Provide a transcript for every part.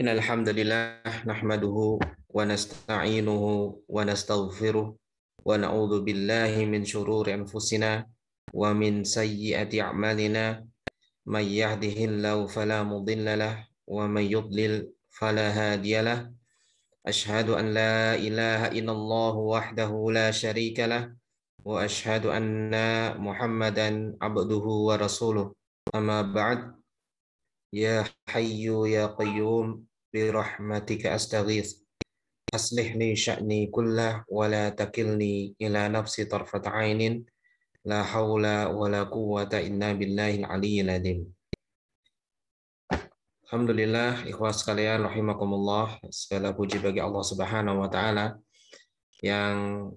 إن الحمد لله نحمده ونستعينه ونستغفره ونعوذ بالله من شرور أنفسنا ومن سيئات أعمالنا من يهده الله فلا مضل له ومن يضلل فلا هادي له أشهد أن لا إله إلا الله وحده لا شريك له وأشهد أن محمدا عبده ورسوله أما بعد يا حي يا قيوم برحمتك أستغيث أصلح لي شأني كله ولا تكلني إلى نفسي طرفة عين لا حول ولا قوة إلا بالله العلي العظيم Alhamdulillah, ikhwas sekalian, rahimakumullah. Segala puji bagi Allah Subhanahu wa Ta'ala yang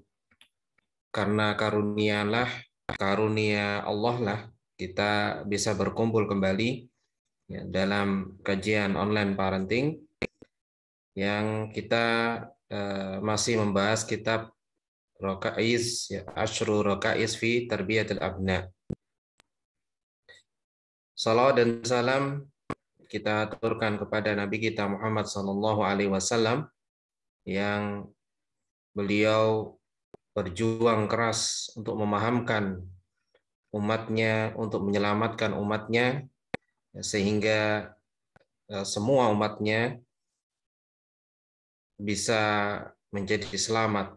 karena lah karunia Allah lah kita bisa berkumpul kembali ya, dalam kajian online parenting yang kita eh, masih membahas kitab Rokais ya, Ashru Rokais fi Tarbiyatul Abna. Salawat dan salam kita aturkan kepada Nabi kita Muhammad Sallallahu Alaihi Wasallam yang beliau berjuang keras untuk memahamkan umatnya, untuk menyelamatkan umatnya, sehingga e, semua umatnya bisa menjadi selamat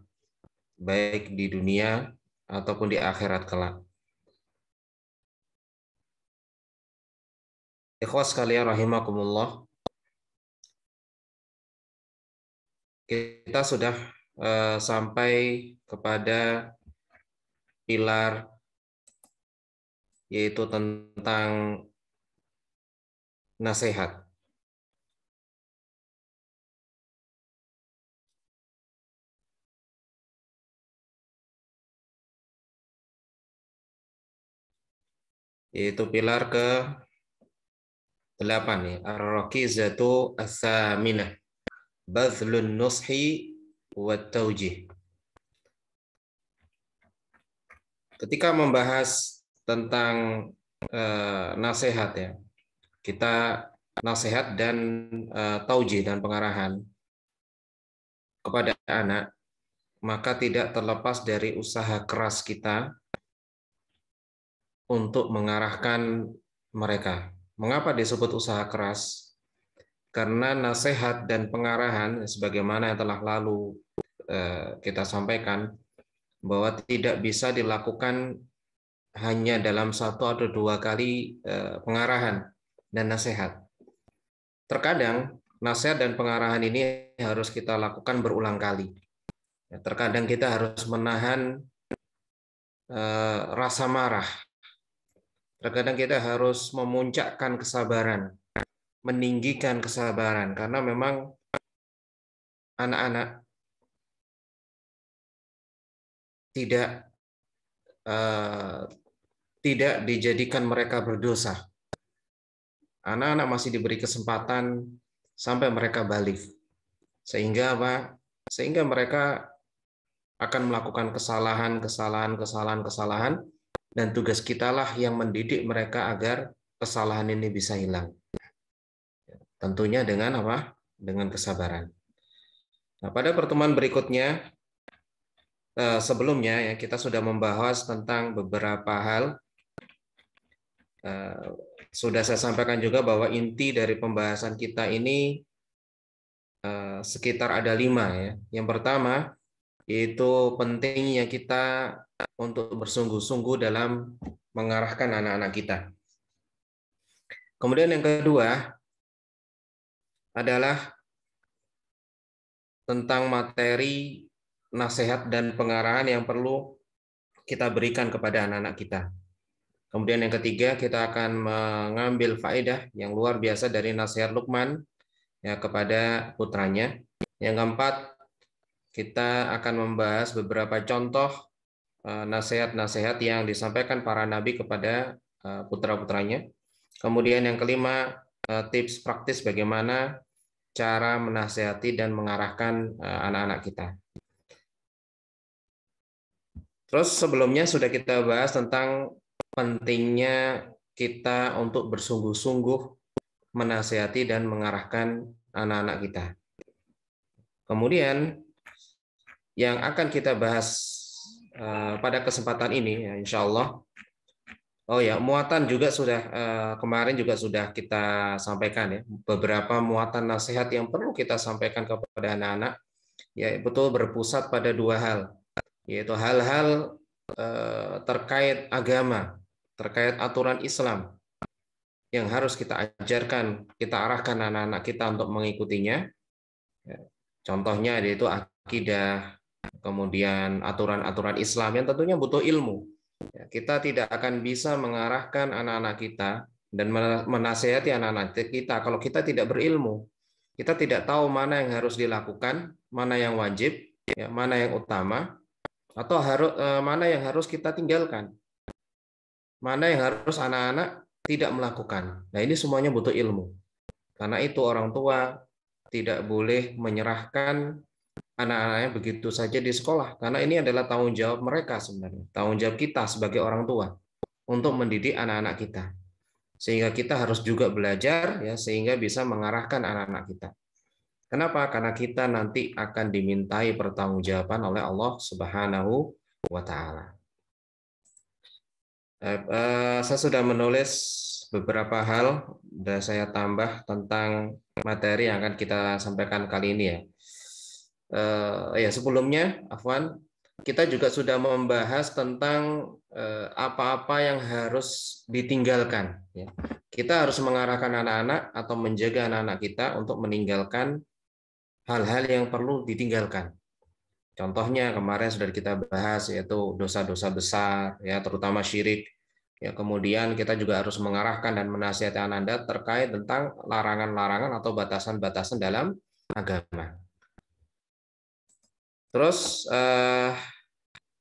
baik di dunia ataupun di akhirat kelak. Ikhwas kalian rahimakumullah. Kita sudah Eh, sampai kepada pilar yaitu tentang nasihat. Yaitu pilar ke 8 ya. Ar-Raqizatu As-Saminah. bazlun Nushi والتوجيه ketika membahas tentang uh, nasihat ya kita nasihat dan uh, eh, tauji dan pengarahan kepada anak maka tidak terlepas dari usaha keras kita untuk mengarahkan mereka. Mengapa disebut usaha keras? Karena nasihat dan pengarahan, sebagaimana yang telah lalu Eh, kita sampaikan bahwa tidak bisa dilakukan hanya dalam satu atau dua kali eh, pengarahan dan nasihat. Terkadang nasihat dan pengarahan ini harus kita lakukan berulang kali. Ya, terkadang kita harus menahan eh, rasa marah. Terkadang kita harus memuncakkan kesabaran, meninggikan kesabaran karena memang anak-anak tidak uh, tidak dijadikan mereka berdosa. Anak-anak masih diberi kesempatan sampai mereka balik. Sehingga apa? Sehingga mereka akan melakukan kesalahan, kesalahan, kesalahan, kesalahan dan tugas kitalah yang mendidik mereka agar kesalahan ini bisa hilang. Ya, tentunya dengan apa? Dengan kesabaran. Nah, pada pertemuan berikutnya Eh, sebelumnya ya kita sudah membahas tentang beberapa hal. Eh, sudah saya sampaikan juga bahwa inti dari pembahasan kita ini eh, sekitar ada lima ya. Yang pertama itu pentingnya kita untuk bersungguh-sungguh dalam mengarahkan anak-anak kita. Kemudian yang kedua adalah tentang materi nasihat dan pengarahan yang perlu kita berikan kepada anak-anak kita. Kemudian yang ketiga, kita akan mengambil faedah yang luar biasa dari nasihat Lukman ya kepada putranya. Yang keempat, kita akan membahas beberapa contoh e, nasihat-nasihat yang disampaikan para nabi kepada e, putra-putranya. Kemudian yang kelima, e, tips praktis bagaimana cara menasehati dan mengarahkan anak-anak kita. Terus sebelumnya sudah kita bahas tentang pentingnya kita untuk bersungguh-sungguh menasihati dan mengarahkan anak-anak kita. Kemudian yang akan kita bahas eh, pada kesempatan ini, ya, insya Allah. Oh ya, muatan juga sudah eh, kemarin juga sudah kita sampaikan ya beberapa muatan nasihat yang perlu kita sampaikan kepada anak-anak ya betul berpusat pada dua hal yaitu hal-hal eh, terkait agama, terkait aturan Islam yang harus kita ajarkan, kita arahkan anak-anak kita untuk mengikutinya. Ya, contohnya yaitu akidah, kemudian aturan-aturan Islam yang tentunya butuh ilmu. Ya, kita tidak akan bisa mengarahkan anak-anak kita dan menasehati anak-anak kita kalau kita tidak berilmu. Kita tidak tahu mana yang harus dilakukan, mana yang wajib, ya, mana yang utama, atau harus eh, mana yang harus kita tinggalkan, mana yang harus anak-anak tidak melakukan. Nah ini semuanya butuh ilmu. Karena itu orang tua tidak boleh menyerahkan anak-anaknya begitu saja di sekolah. Karena ini adalah tanggung jawab mereka sebenarnya, tanggung jawab kita sebagai orang tua untuk mendidik anak-anak kita. Sehingga kita harus juga belajar ya sehingga bisa mengarahkan anak-anak kita. Kenapa? Karena kita nanti akan dimintai pertanggungjawaban oleh Allah Subhanahu wa taala. Eh, eh, saya sudah menulis beberapa hal dan saya tambah tentang materi yang akan kita sampaikan kali ini ya. Eh, ya sebelumnya, Afwan, kita juga sudah membahas tentang apa-apa yang harus ditinggalkan. Ya. Kita harus mengarahkan anak-anak atau menjaga anak-anak kita untuk meninggalkan hal-hal yang perlu ditinggalkan. Contohnya kemarin sudah kita bahas yaitu dosa-dosa besar ya terutama syirik. Ya kemudian kita juga harus mengarahkan dan menasihati Anda terkait tentang larangan-larangan atau batasan-batasan dalam agama. Terus eh,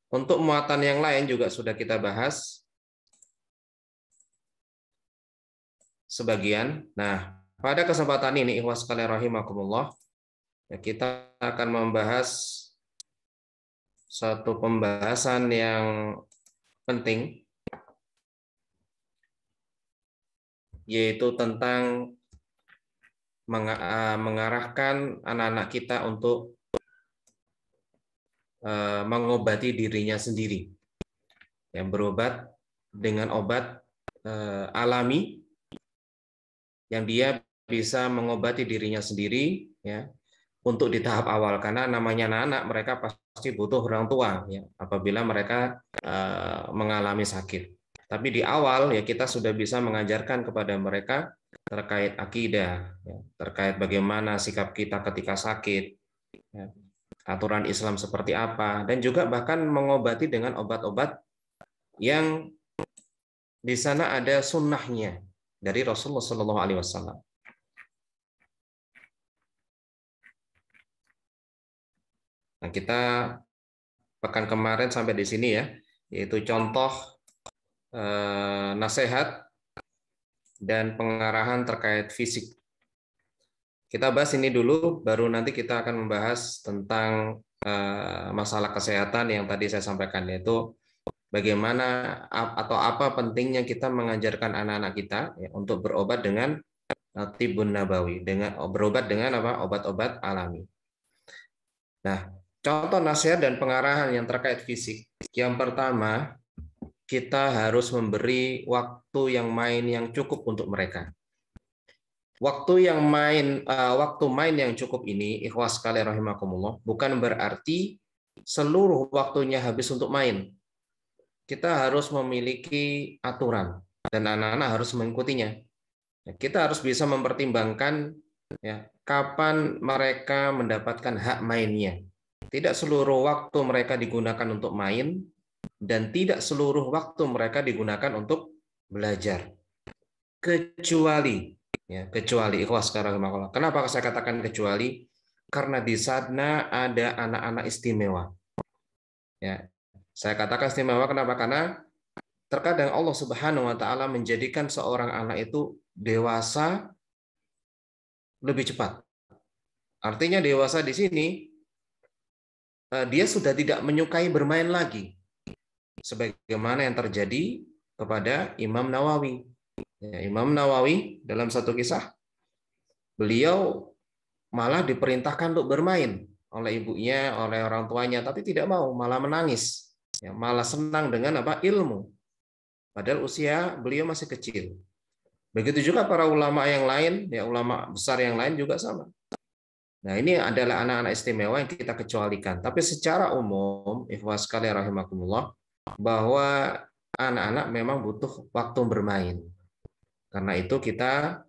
untuk muatan yang lain juga sudah kita bahas sebagian. Nah, pada kesempatan ini ikhwas kalian rahimakumullah Ya, kita akan membahas satu pembahasan yang penting, yaitu tentang eh, mengarahkan anak-anak kita untuk eh, mengobati dirinya sendiri. Yang berobat dengan obat eh, alami yang dia bisa mengobati dirinya sendiri ya untuk di tahap awal karena namanya anak-anak mereka pasti butuh orang tua ya apabila mereka uh, mengalami sakit. Tapi di awal ya kita sudah bisa mengajarkan kepada mereka terkait akidah, ya, terkait bagaimana sikap kita ketika sakit, ya, aturan Islam seperti apa, dan juga bahkan mengobati dengan obat-obat yang di sana ada sunnahnya dari Rasulullah Shallallahu Alaihi Wasallam. Nah, kita pekan kemarin sampai di sini ya, yaitu contoh eh, nasihat dan pengarahan terkait fisik. Kita bahas ini dulu, baru nanti kita akan membahas tentang eh, masalah kesehatan yang tadi saya sampaikan, yaitu bagaimana atau apa pentingnya kita mengajarkan anak-anak kita ya, untuk berobat dengan tibun nabawi dengan berobat dengan apa obat-obat alami. Nah, Contoh nasihat dan pengarahan yang terkait fisik. Yang pertama, kita harus memberi waktu yang main yang cukup untuk mereka. Waktu yang main uh, waktu main yang cukup ini ikhwas sekali rahimakumullah bukan berarti seluruh waktunya habis untuk main. Kita harus memiliki aturan dan anak-anak harus mengikutinya. Kita harus bisa mempertimbangkan ya kapan mereka mendapatkan hak mainnya. Tidak seluruh waktu mereka digunakan untuk main dan tidak seluruh waktu mereka digunakan untuk belajar. Kecuali ya, kecuali ikhlas sekarang Kenapa saya katakan kecuali? Karena di sana ada anak-anak istimewa. Ya. Saya katakan istimewa kenapa? Karena terkadang Allah Subhanahu wa taala menjadikan seorang anak itu dewasa lebih cepat. Artinya dewasa di sini Eh, dia sudah tidak menyukai bermain lagi sebagaimana yang terjadi kepada Imam Nawawi. Ya, Imam Nawawi dalam satu kisah beliau malah diperintahkan untuk bermain oleh ibunya, oleh orang tuanya, tapi tidak mau, malah menangis. Ya, malah senang dengan apa? ilmu. Padahal usia beliau masih kecil. Begitu juga para ulama yang lain, ya ulama besar yang lain juga sama. Nah, ini adalah anak-anak istimewa yang kita kecualikan. Tapi secara umum, ikhwah sekali rahimakumullah, bahwa anak-anak memang butuh waktu bermain. Karena itu kita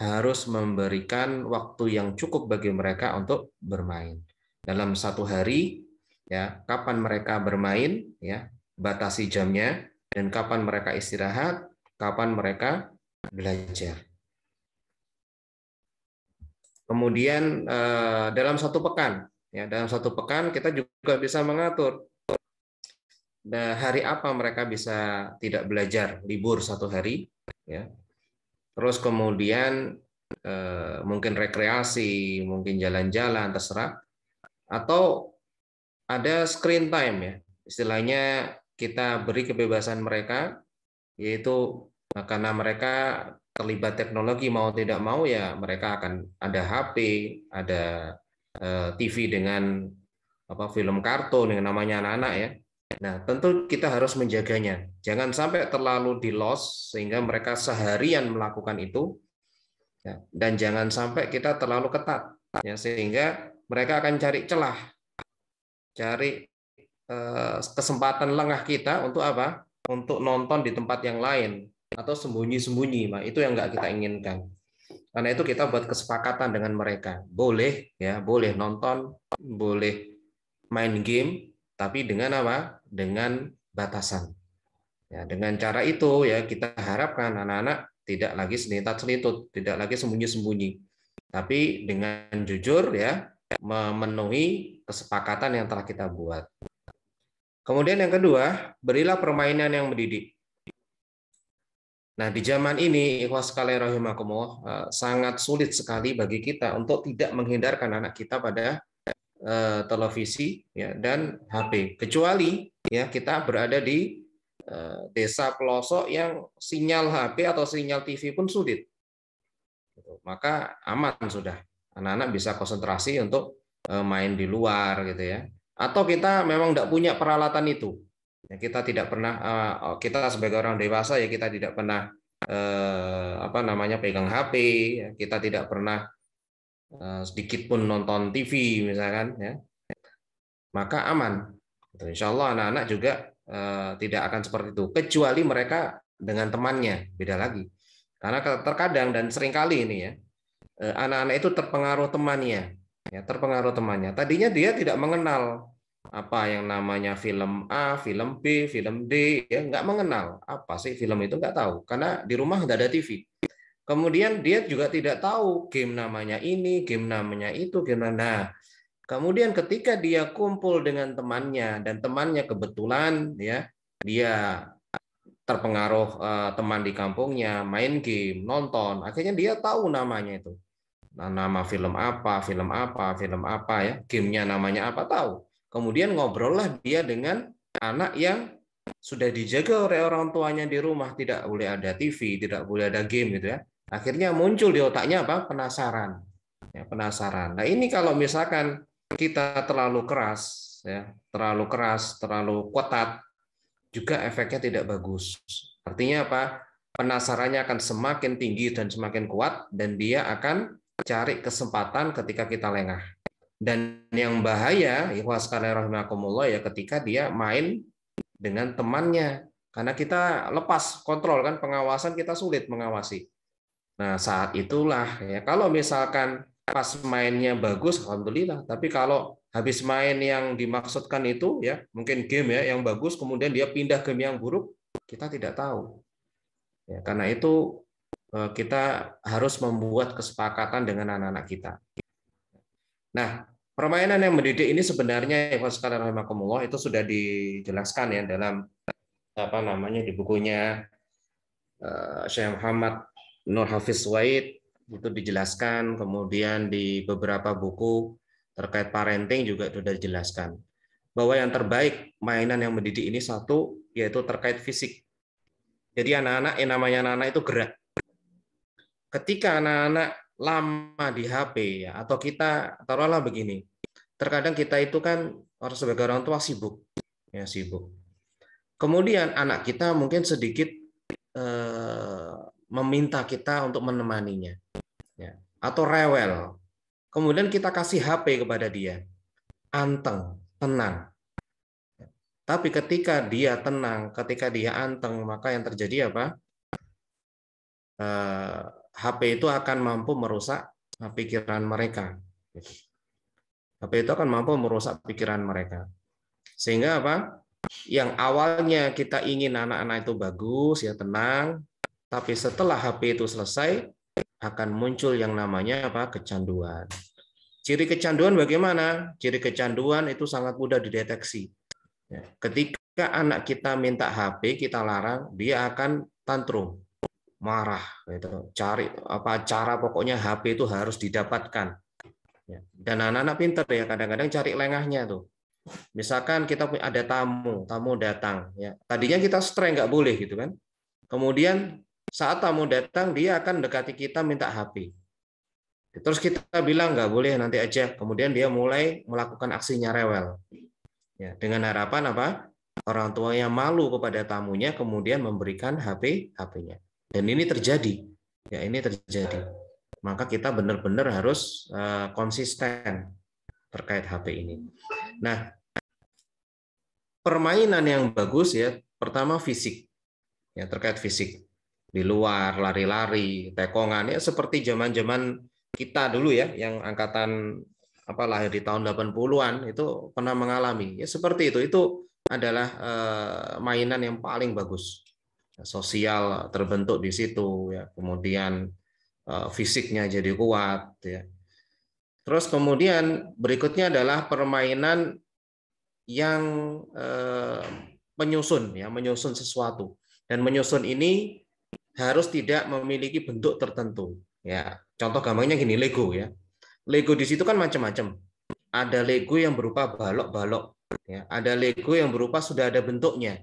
harus memberikan waktu yang cukup bagi mereka untuk bermain. Dalam satu hari, ya, kapan mereka bermain, ya, batasi jamnya dan kapan mereka istirahat, kapan mereka belajar. Kemudian eh, dalam satu pekan, ya dalam satu pekan kita juga bisa mengatur nah, hari apa mereka bisa tidak belajar libur satu hari, ya. Terus kemudian eh, mungkin rekreasi, mungkin jalan-jalan terserah, atau ada screen time ya, istilahnya kita beri kebebasan mereka, yaitu eh, karena mereka terlibat teknologi mau tidak mau ya mereka akan ada HP, ada eh, TV dengan apa film kartun dengan namanya anak-anak ya. Nah, tentu kita harus menjaganya. Jangan sampai terlalu di loss sehingga mereka seharian melakukan itu. Ya. dan jangan sampai kita terlalu ketat ya sehingga mereka akan cari celah. Cari eh, kesempatan lengah kita untuk apa? Untuk nonton di tempat yang lain atau sembunyi-sembunyi, Pak. Itu yang nggak kita inginkan. Karena itu kita buat kesepakatan dengan mereka. Boleh ya, boleh nonton, boleh main game, tapi dengan apa? Dengan batasan. Ya, dengan cara itu ya kita harapkan anak-anak tidak lagi senitat selintut tidak lagi sembunyi-sembunyi. Tapi dengan jujur ya memenuhi kesepakatan yang telah kita buat. Kemudian yang kedua, berilah permainan yang mendidik. Nah, di zaman ini ikhwas sekali rahimakumullah eh, sangat sulit sekali bagi kita untuk tidak menghindarkan anak kita pada eh, televisi ya dan HP. Kecuali ya kita berada di eh, desa pelosok yang sinyal HP atau sinyal TV pun sulit. Gitu. Maka aman sudah. Anak-anak bisa konsentrasi untuk main di luar gitu ya. Atau kita memang tidak punya peralatan itu Ya, kita tidak pernah uh, kita sebagai orang dewasa ya kita tidak pernah uh, apa namanya pegang HP, ya, kita tidak pernah uh, sedikit pun nonton TV misalkan ya. Maka aman. Gitu. Insya Allah anak-anak juga uh, tidak akan seperti itu kecuali mereka dengan temannya, beda lagi. Karena terkadang dan seringkali ini ya, anak-anak itu terpengaruh temannya, ya terpengaruh temannya. Tadinya dia tidak mengenal apa yang namanya film A, film B, film D, ya nggak mengenal apa sih film itu nggak tahu karena di rumah nggak ada TV. Kemudian dia juga tidak tahu game namanya ini, game namanya itu, game mana. Nah, kemudian ketika dia kumpul dengan temannya dan temannya kebetulan ya dia terpengaruh uh, teman di kampungnya main game, nonton, akhirnya dia tahu namanya itu. Nah, nama film apa, film apa, film apa ya, gamenya namanya apa tahu Kemudian ngobrol lah dia dengan anak yang sudah dijaga oleh orang tuanya di rumah, tidak boleh ada TV, tidak boleh ada game gitu ya. Akhirnya muncul di otaknya apa? Penasaran. Ya, penasaran. Nah, ini kalau misalkan kita terlalu keras ya, terlalu keras, terlalu kuat juga efeknya tidak bagus. Artinya apa? Penasarannya akan semakin tinggi dan semakin kuat dan dia akan cari kesempatan ketika kita lengah. Dan yang bahaya, rahimakumullah ya ketika dia main dengan temannya. Karena kita lepas kontrol kan pengawasan kita sulit mengawasi. Nah, saat itulah ya kalau misalkan pas mainnya bagus alhamdulillah, tapi kalau habis main yang dimaksudkan itu ya mungkin game ya yang bagus kemudian dia pindah game yang buruk, kita tidak tahu. Ya, karena itu eh, kita harus membuat kesepakatan dengan anak-anak kita. Nah, permainan yang mendidik ini sebenarnya Eva sekarang itu sudah dijelaskan ya dalam apa namanya di bukunya uh, Syekh Muhammad Nur Hafiz Wahid itu dijelaskan kemudian di beberapa buku terkait parenting juga sudah dijelaskan bahwa yang terbaik mainan yang mendidik ini satu yaitu terkait fisik. Jadi anak-anak yang namanya anak-anak itu gerak. Ketika anak-anak lama di HP ya atau kita taruhlah begini. Terkadang kita itu kan orang sebagai orang tua sibuk ya sibuk. Kemudian anak kita mungkin sedikit eh, meminta kita untuk menemaninya ya atau rewel. Kemudian kita kasih HP kepada dia. Anteng, tenang. Tapi ketika dia tenang, ketika dia anteng, maka yang terjadi apa? Eh, HP itu akan mampu merusak eh, pikiran mereka. Gitu. HP itu akan mampu merusak pikiran mereka. Sehingga apa? Yang awalnya kita ingin anak-anak itu bagus, ya tenang, tapi setelah HP itu selesai akan muncul yang namanya apa? kecanduan. Ciri kecanduan bagaimana? Ciri kecanduan itu sangat mudah dideteksi. Ya, ketika anak kita minta HP, kita larang, dia akan tantrum marah gitu cari apa cara pokoknya HP itu harus didapatkan ya. dan anak-anak pinter ya kadang-kadang cari lengahnya tuh misalkan kita punya ada tamu tamu datang ya tadinya kita streng nggak boleh gitu kan kemudian saat tamu datang dia akan dekati kita minta HP terus kita bilang nggak boleh nanti aja kemudian dia mulai melakukan aksinya rewel ya dengan harapan apa orang tuanya malu kepada tamunya kemudian memberikan HP HP-nya dan ini terjadi. Ya, ini terjadi. Maka kita benar-benar harus eh, konsisten terkait HP ini. Nah, permainan yang bagus ya, pertama fisik. Ya, terkait fisik. Di luar lari-lari, tekongan ya seperti zaman-zaman kita dulu ya yang angkatan apa lahir di tahun 80-an itu pernah mengalami. Ya seperti itu. Itu adalah eh, mainan yang paling bagus sosial terbentuk di situ ya kemudian eh, fisiknya jadi kuat ya terus kemudian berikutnya adalah permainan yang eh, menyusun ya menyusun sesuatu dan menyusun ini harus tidak memiliki bentuk tertentu ya contoh gampangnya gini Lego ya Lego di situ kan macam-macam ada Lego yang berupa balok-balok ya ada Lego yang berupa sudah ada bentuknya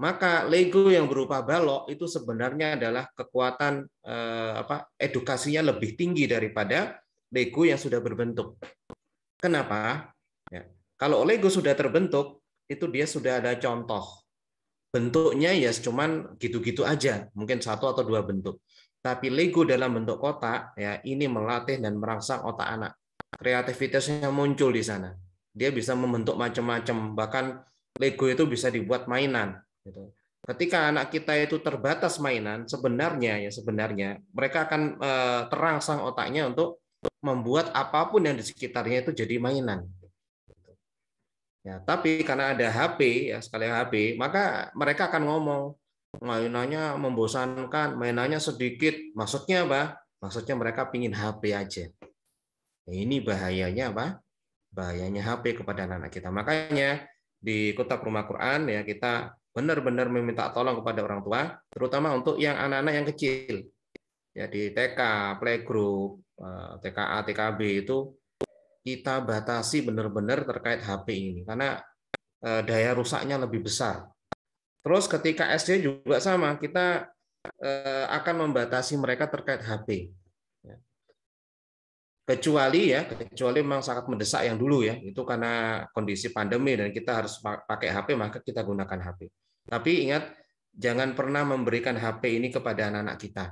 maka Lego yang berupa balok itu sebenarnya adalah kekuatan eh, apa edukasinya lebih tinggi daripada Lego yang sudah berbentuk. Kenapa? Ya. Kalau Lego sudah terbentuk, itu dia sudah ada contoh. Bentuknya ya cuman gitu-gitu aja, mungkin satu atau dua bentuk. Tapi Lego dalam bentuk kotak, ya ini melatih dan merangsang otak anak. Kreativitasnya muncul di sana. Dia bisa membentuk macam-macam, bahkan Lego itu bisa dibuat mainan Gitu. Ketika anak kita itu terbatas mainan, sebenarnya ya sebenarnya mereka akan e, eh, terangsang otaknya untuk membuat apapun yang di sekitarnya itu jadi mainan. Ya, tapi karena ada HP ya sekali HP, maka mereka akan ngomong mainannya membosankan, mainannya sedikit. Maksudnya apa? Maksudnya mereka pingin HP aja. Nah, ini bahayanya apa? Bahayanya HP kepada anak, -anak kita. Makanya di Kota Rumah Quran ya kita benar-benar meminta tolong kepada orang tua, terutama untuk yang anak-anak yang kecil. Ya di TK, playgroup, eh, TKA, TKB itu kita batasi benar-benar terkait HP ini karena eh, daya rusaknya lebih besar. Terus ketika SD juga sama, kita eh, akan membatasi mereka terkait HP kecuali ya kecuali memang sangat mendesak yang dulu ya itu karena kondisi pandemi dan kita harus pakai HP maka kita gunakan HP tapi ingat jangan pernah memberikan HP ini kepada anak-anak kita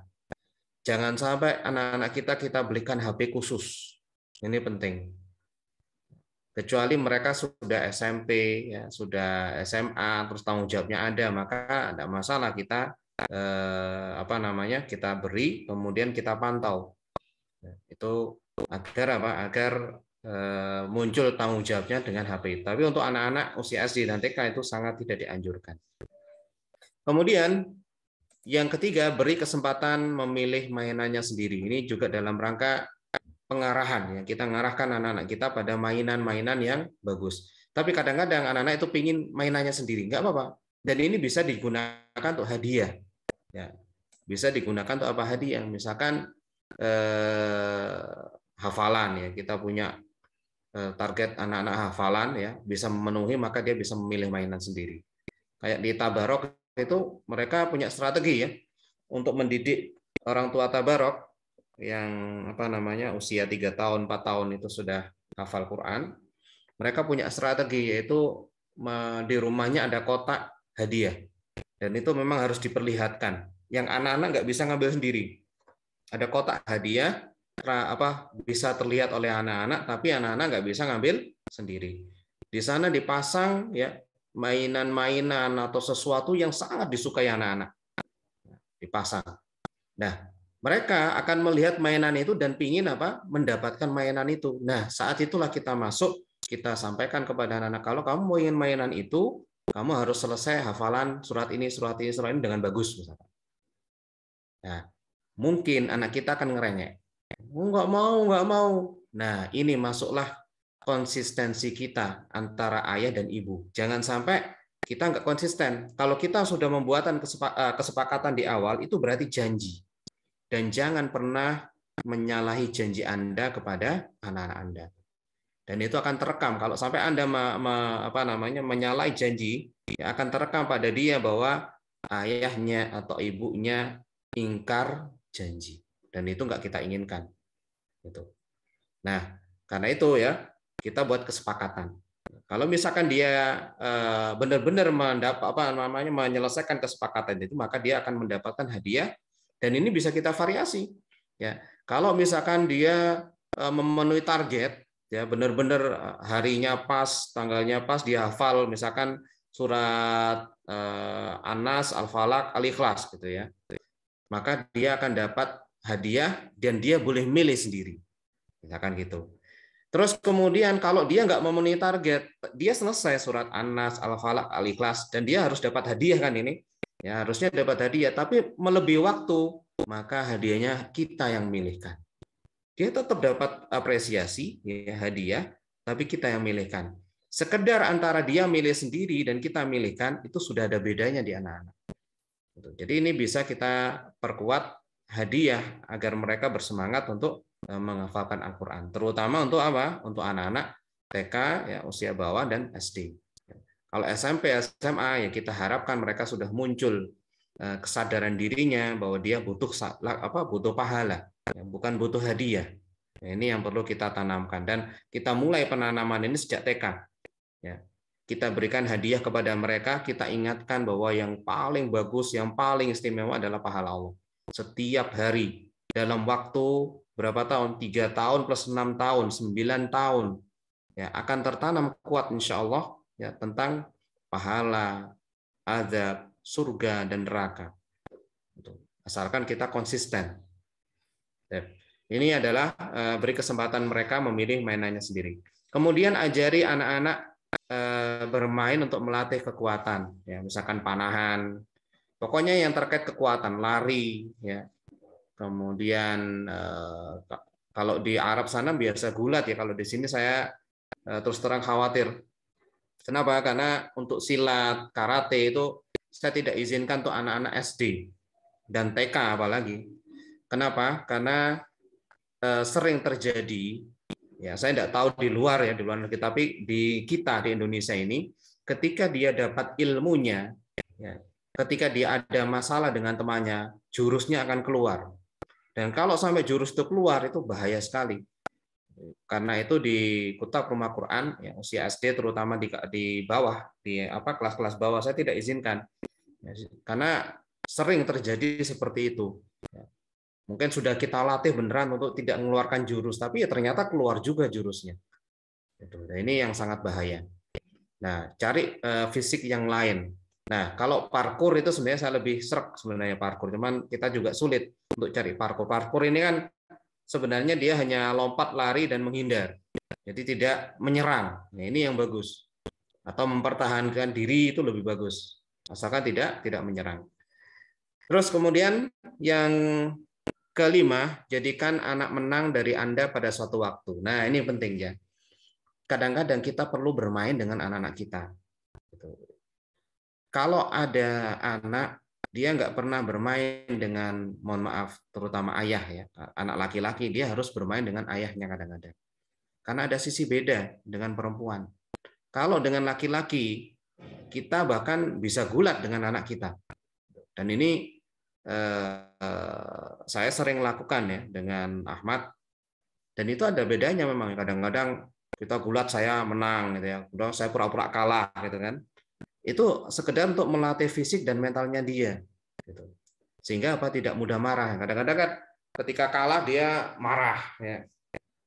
jangan sampai anak-anak kita kita belikan HP khusus ini penting kecuali mereka sudah SMP ya sudah SMA terus tanggung jawabnya ada maka tidak masalah kita eh, apa namanya kita beri kemudian kita pantau nah, itu agar apa agar eh, muncul tanggung jawabnya dengan HP. Tapi untuk anak-anak usia SD dan TK itu sangat tidak dianjurkan. Kemudian yang ketiga beri kesempatan memilih mainannya sendiri. Ini juga dalam rangka pengarahan ya kita mengarahkan anak-anak kita pada mainan-mainan yang bagus. Tapi kadang-kadang anak-anak itu pingin mainannya sendiri, nggak apa-apa. Dan ini bisa digunakan untuk hadiah. Ya, bisa digunakan untuk apa hadiah. Misalkan eh, hafalan ya kita punya eh, target anak-anak hafalan ya bisa memenuhi maka dia bisa memilih mainan sendiri kayak di tabarok itu mereka punya strategi ya untuk mendidik orang tua tabarok yang apa namanya usia tiga tahun 4 tahun itu sudah hafal Quran mereka punya strategi yaitu di rumahnya ada kotak hadiah dan itu memang harus diperlihatkan yang anak-anak nggak bisa ngambil sendiri ada kotak hadiah apa bisa terlihat oleh anak-anak, tapi anak-anak nggak bisa ngambil sendiri. Di sana dipasang ya mainan-mainan atau sesuatu yang sangat disukai anak-anak dipasang. Nah, mereka akan melihat mainan itu dan ingin apa? Mendapatkan mainan itu. Nah, saat itulah kita masuk, kita sampaikan kepada anak-anak kalau kamu mau ingin mainan itu, kamu harus selesai hafalan surat ini, surat ini, surat ini dengan bagus misalkan. Nah, mungkin anak kita akan ngerengek nggak mau, nggak mau. Nah, ini masuklah konsistensi kita antara ayah dan ibu. Jangan sampai kita nggak konsisten. Kalau kita sudah membuatan eh, kesepakatan di awal, itu berarti janji. Dan jangan pernah menyalahi janji Anda kepada anak-anak Anda. Dan itu akan terekam. Kalau sampai Anda me, me, apa namanya menyalahi janji, ya akan terekam pada dia bahwa ayahnya atau ibunya ingkar janji. Dan itu nggak kita inginkan gitu. Nah, karena itu ya kita buat kesepakatan. Kalau misalkan dia eh, benar-benar mendapat apa namanya menyelesaikan kesepakatan itu, maka dia akan mendapatkan hadiah dan ini bisa kita variasi. Ya, kalau misalkan dia eh, memenuhi target, ya benar-benar eh, harinya pas, tanggalnya pas, dia hafal misalkan surat Anas, Al-Falak, Al-Ikhlas gitu ya. Maka dia akan dapat hadiah dan dia boleh milih sendiri. Misalkan gitu. Terus kemudian kalau dia nggak memenuhi target, dia selesai surat Anas, al Falak, Al-Ikhlas, dan dia harus dapat hadiah kan ini. Ya harusnya dapat hadiah, tapi melebihi waktu, maka hadiahnya kita yang milihkan. Dia tetap dapat apresiasi, ya, hadiah, tapi kita yang milihkan. Sekedar antara dia milih sendiri dan kita milihkan, itu sudah ada bedanya di anak-anak. Gitu. Jadi ini bisa kita perkuat hadiah agar mereka bersemangat untuk e, menghafalkan Al-Quran. Terutama untuk apa? Untuk anak-anak TK, ya, usia bawah, dan SD. Kalau SMP, SMA, ya kita harapkan mereka sudah muncul e, kesadaran dirinya bahwa dia butuh apa butuh pahala, ya, bukan butuh hadiah. Ya, ini yang perlu kita tanamkan dan kita mulai penanaman ini sejak TK. Ya, kita berikan hadiah kepada mereka, kita ingatkan bahwa yang paling bagus, yang paling istimewa adalah pahala Allah setiap hari dalam waktu berapa tahun? Tiga tahun plus enam tahun, sembilan tahun. Ya, akan tertanam kuat insya Allah ya, tentang pahala, azab, surga, dan neraka. Asalkan kita konsisten. Ya, ini adalah eh, beri kesempatan mereka memilih mainannya sendiri. Kemudian ajari anak-anak eh, bermain untuk melatih kekuatan, ya, misalkan panahan, Pokoknya yang terkait kekuatan lari ya. Kemudian eh, kalau di Arab sana biasa gulat ya, kalau di sini saya eh, terus terang khawatir. Kenapa? Karena untuk silat, karate itu saya tidak izinkan untuk anak-anak SD dan TK apalagi. Kenapa? Karena eh, sering terjadi ya saya tidak tahu di luar ya di luar negeri tapi di kita di Indonesia ini ketika dia dapat ilmunya ya, ketika dia ada masalah dengan temannya, jurusnya akan keluar. Dan kalau sampai jurus itu keluar, itu bahaya sekali. Karena itu di kutab rumah Quran, ya, usia SD terutama di, di bawah, di apa kelas-kelas bawah, saya tidak izinkan. Ya, karena sering terjadi seperti itu. Ya, mungkin sudah kita latih beneran untuk tidak mengeluarkan jurus, tapi ya ternyata keluar juga jurusnya. Gitu. Nah, ini yang sangat bahaya. Nah, cari eh, fisik yang lain Nah, kalau parkur itu sebenarnya saya lebih serak sebenarnya parkur, cuman kita juga sulit untuk cari parkur. Parkur ini kan sebenarnya dia hanya lompat, lari dan menghindar. Jadi tidak menyerang. Nah, ini yang bagus. Atau mempertahankan diri itu lebih bagus. Asalkan tidak tidak menyerang. Terus kemudian yang kelima, jadikan anak menang dari Anda pada suatu waktu. Nah, ini penting ya. Kadang-kadang kita perlu bermain dengan anak-anak kita kalau ada anak dia nggak pernah bermain dengan mohon maaf terutama ayah ya anak laki-laki dia harus bermain dengan ayahnya kadang-kadang karena ada sisi beda dengan perempuan kalau dengan laki-laki kita bahkan bisa gulat dengan anak kita dan ini eh, saya sering lakukan ya dengan Ahmad dan itu ada bedanya memang kadang-kadang kita gulat saya menang gitu ya udah saya pura-pura kalah gitu kan itu sekedar untuk melatih fisik dan mentalnya dia gitu. sehingga apa tidak mudah marah kadang-kadang kan ketika kalah dia marah ya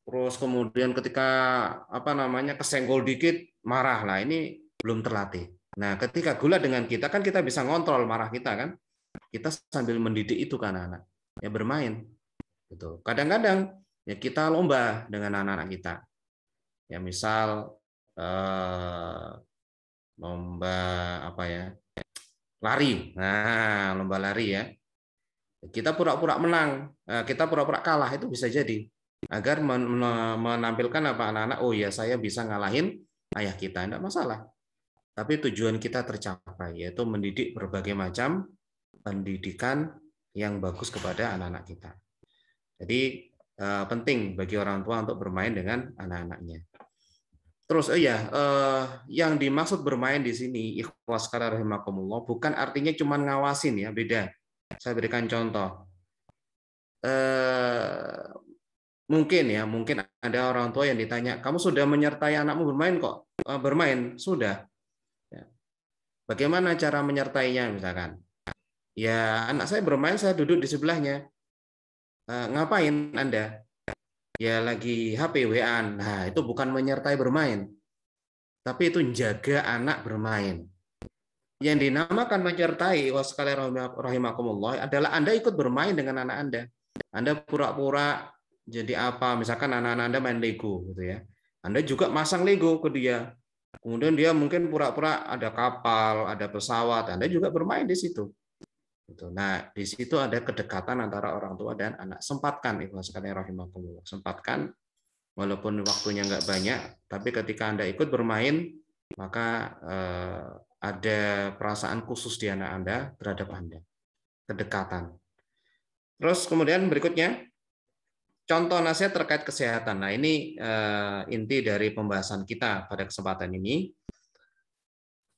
terus kemudian ketika apa namanya kesenggol dikit marah lah ini belum terlatih nah ketika gula dengan kita kan kita bisa ngontrol marah kita kan kita sambil mendidik itu kan anak-anak ya bermain gitu kadang-kadang ya kita lomba dengan anak-anak kita ya misal eh, lomba apa ya lari nah lomba lari ya kita pura-pura menang eh, kita pura-pura kalah itu bisa jadi agar menampilkan apa anak-anak oh ya saya bisa ngalahin ayah kita tidak masalah tapi tujuan kita tercapai yaitu mendidik berbagai macam pendidikan yang bagus kepada anak-anak kita jadi eh, penting bagi orang tua untuk bermain dengan anak-anaknya Terus oh ya, eh, yang dimaksud bermain di sini ikhlas karena rahimakumullah bukan artinya cuma ngawasin ya, beda. Saya berikan contoh. Eh, mungkin ya, mungkin ada orang tua yang ditanya, "Kamu sudah menyertai anakmu bermain kok?" Eh, bermain, sudah. Ya. Bagaimana cara menyertainya misalkan? Ya, anak saya bermain, saya duduk di sebelahnya. Eh, ngapain Anda? ya lagi HP WA nah itu bukan menyertai bermain tapi itu jaga anak bermain yang dinamakan menyertai waskali rahimakumullah adalah Anda ikut bermain dengan anak Anda. Anda pura-pura jadi apa? Misalkan anak-anak Anda main Lego gitu ya. Anda juga masang Lego ke dia. Kemudian dia mungkin pura-pura ada kapal, ada pesawat. Anda juga bermain di situ. Gitu. Nah, di situ ada kedekatan antara orang tua dan anak. Sempatkan, Ibu sekalian rahimahumullah. Sempatkan, walaupun waktunya nggak banyak, tapi ketika Anda ikut bermain, maka eh, ada perasaan khusus di anak Anda terhadap Anda. Kedekatan. Terus kemudian berikutnya, contoh nasihat terkait kesehatan. Nah, ini eh, inti dari pembahasan kita pada kesempatan ini.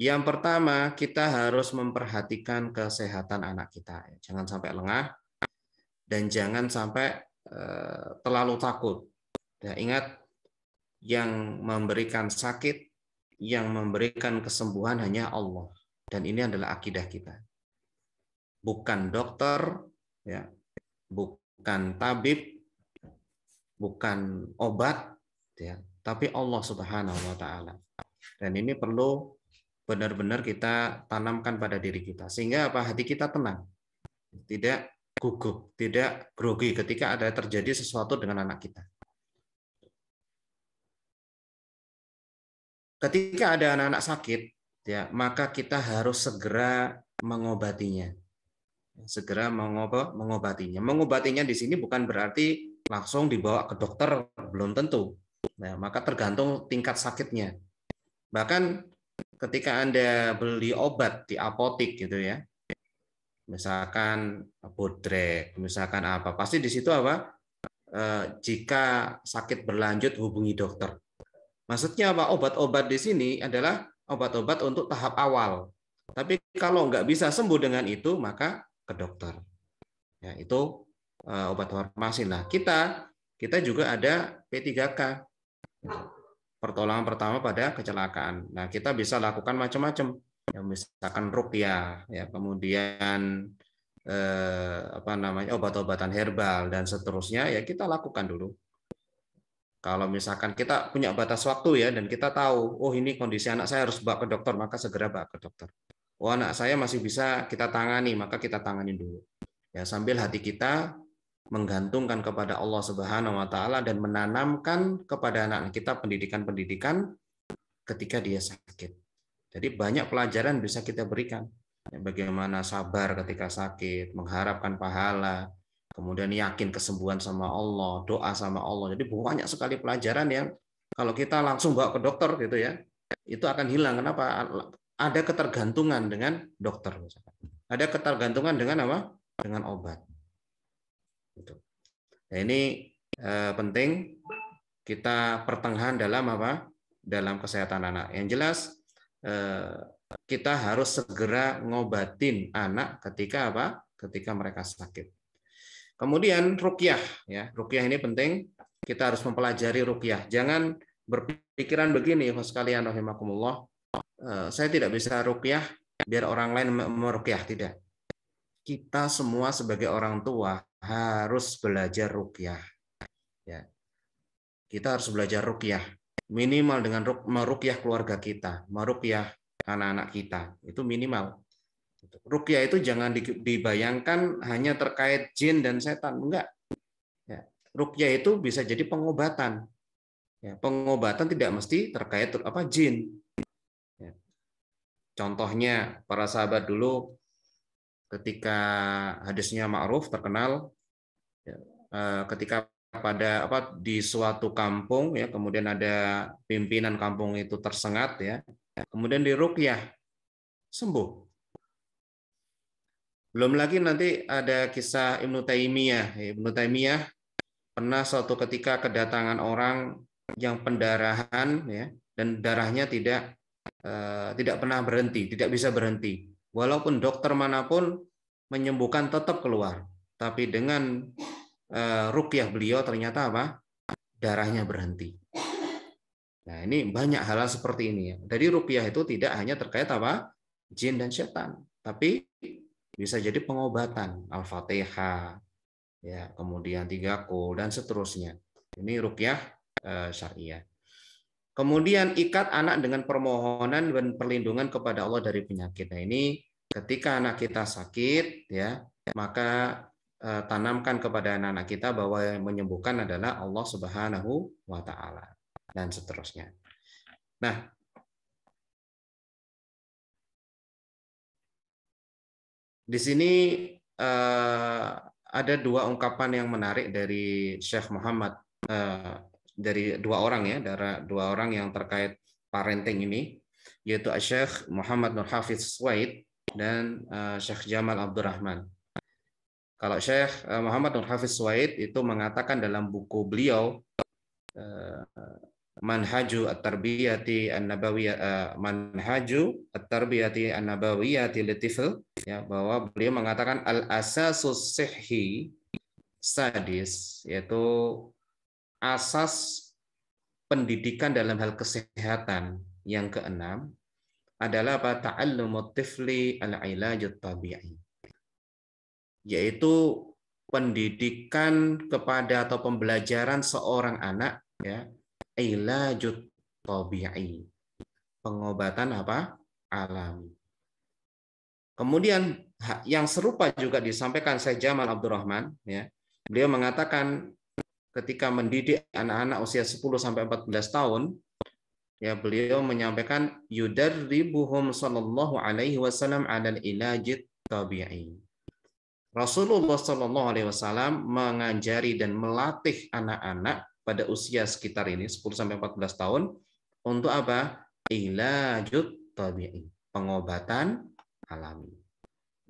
Yang pertama, kita harus memperhatikan kesehatan anak kita. Jangan sampai lengah dan jangan sampai eh, terlalu takut. Ya, ingat, yang memberikan sakit, yang memberikan kesembuhan hanya Allah. Dan ini adalah akidah kita. Bukan dokter, ya, bukan tabib, bukan obat, ya, tapi Allah Subhanahu wa taala. Dan ini perlu benar-benar kita tanamkan pada diri kita sehingga apa hati kita tenang tidak gugup tidak grogi ketika ada terjadi sesuatu dengan anak kita ketika ada anak-anak sakit ya maka kita harus segera mengobatinya segera mengob mengobatinya mengobatinya di sini bukan berarti langsung dibawa ke dokter belum tentu nah, maka tergantung tingkat sakitnya bahkan ketika Anda beli obat di apotik gitu ya, misalkan bodrek, misalkan apa, pasti di situ apa? Eh, jika sakit berlanjut hubungi dokter. Maksudnya apa? Obat-obat di sini adalah obat-obat untuk tahap awal. Tapi kalau nggak bisa sembuh dengan itu, maka ke dokter. Ya, itu e, obat farmasi. Nah, kita kita juga ada P3K pertolongan pertama pada kecelakaan. Nah, kita bisa lakukan macam-macam. Ya, misalkan rukia, ya, kemudian eh, apa namanya obat-obatan herbal dan seterusnya ya kita lakukan dulu. Kalau misalkan kita punya batas waktu ya dan kita tahu, oh ini kondisi anak saya harus bawa ke dokter, maka segera bawa ke dokter. Oh anak saya masih bisa kita tangani, maka kita tangani dulu. Ya sambil hati kita menggantungkan kepada Allah Subhanahu wa taala dan menanamkan kepada anak kita pendidikan-pendidikan ketika dia sakit. Jadi banyak pelajaran bisa kita berikan. Ya, bagaimana sabar ketika sakit, mengharapkan pahala, kemudian yakin kesembuhan sama Allah, doa sama Allah. Jadi banyak sekali pelajaran yang kalau kita langsung bawa ke dokter gitu ya, itu akan hilang. Kenapa? Ada ketergantungan dengan dokter Ada ketergantungan dengan apa? Dengan obat. Gitu. Nah, ini eh, penting kita pertengahan dalam apa? Dalam kesehatan anak. Yang jelas eh, kita harus segera ngobatin anak ketika apa? Ketika mereka sakit. Kemudian rukyah ya. Rukyah ini penting. Kita harus mempelajari rukyah. Jangan berpikiran begini Mas sekalian rahimakumullah. Eh, saya tidak bisa rukyah biar orang lain merukyah tidak. Kita semua sebagai orang tua harus belajar rukyah. Ya. Kita harus belajar rukyah. Minimal dengan ruk, merukyah keluarga kita, merukyah anak-anak kita. Itu minimal. Rukyah itu jangan dibayangkan hanya terkait jin dan setan. Enggak. Ya. Rukyah itu bisa jadi pengobatan. Ya, pengobatan tidak mesti terkait apa jin. Ya. Contohnya para sahabat dulu ketika hadisnya ma'ruf terkenal ya, eh, ketika pada apa di suatu kampung ya kemudian ada pimpinan kampung itu tersengat ya kemudian dirukyah sembuh belum lagi nanti ada kisah Ibnu Taimiyah ya, Ibnu Taimiyah pernah suatu ketika kedatangan orang yang pendarahan ya dan darahnya tidak eh, tidak pernah berhenti tidak bisa berhenti walaupun dokter manapun menyembuhkan tetap keluar. Tapi dengan uh, rukyah beliau ternyata apa? Darahnya berhenti. Nah, ini banyak hal, seperti ini ya. Jadi rukyah itu tidak hanya terkait apa? jin dan setan, tapi bisa jadi pengobatan, Al-Fatihah, ya, kemudian tiga kul dan seterusnya. Ini rukyah uh, syariah. Kemudian ikat anak dengan permohonan dan perlindungan kepada Allah dari penyakit. Nah, ini ketika anak kita sakit ya, maka eh, tanamkan kepada anak-anak kita bahwa yang menyembuhkan adalah Allah Subhanahu wa taala dan seterusnya. Nah, di sini eh, ada dua ungkapan yang menarik dari Syekh Muhammad eh, dari dua orang ya, dari dua orang yang terkait parenting ini, yaitu Syekh Muhammad Nur Hafiz Swaid dan eh, Syekh Jamal Abdurrahman. Kalau Syekh eh, Muhammad Nur Hafiz Swaid itu mengatakan dalam buku beliau eh, Manhaju At-Tarbiyati An-Nabawiyah Manhaju At-Tarbiyati An-Nabawiyati Litifl ya bahwa beliau mengatakan al asasus sihhi sadis yaitu asas pendidikan dalam hal kesehatan yang keenam adalah apa ta'allumu tifli al-ilajut tabi'i yaitu pendidikan kepada atau pembelajaran seorang anak ya ilajut tabi'i pengobatan apa alami kemudian yang serupa juga disampaikan Syekh Jamal Abdurrahman ya beliau mengatakan ketika mendidik anak-anak usia 10 sampai 14 tahun, ya beliau menyampaikan yudarribuhum sallallahu alaihi wasallam alal ilajit tabi'i. Rasulullah Shallallahu Alaihi Wasallam mengajari dan melatih anak-anak pada usia sekitar ini 10 sampai 14 tahun untuk apa? Ilajut tabi'i, pengobatan alami.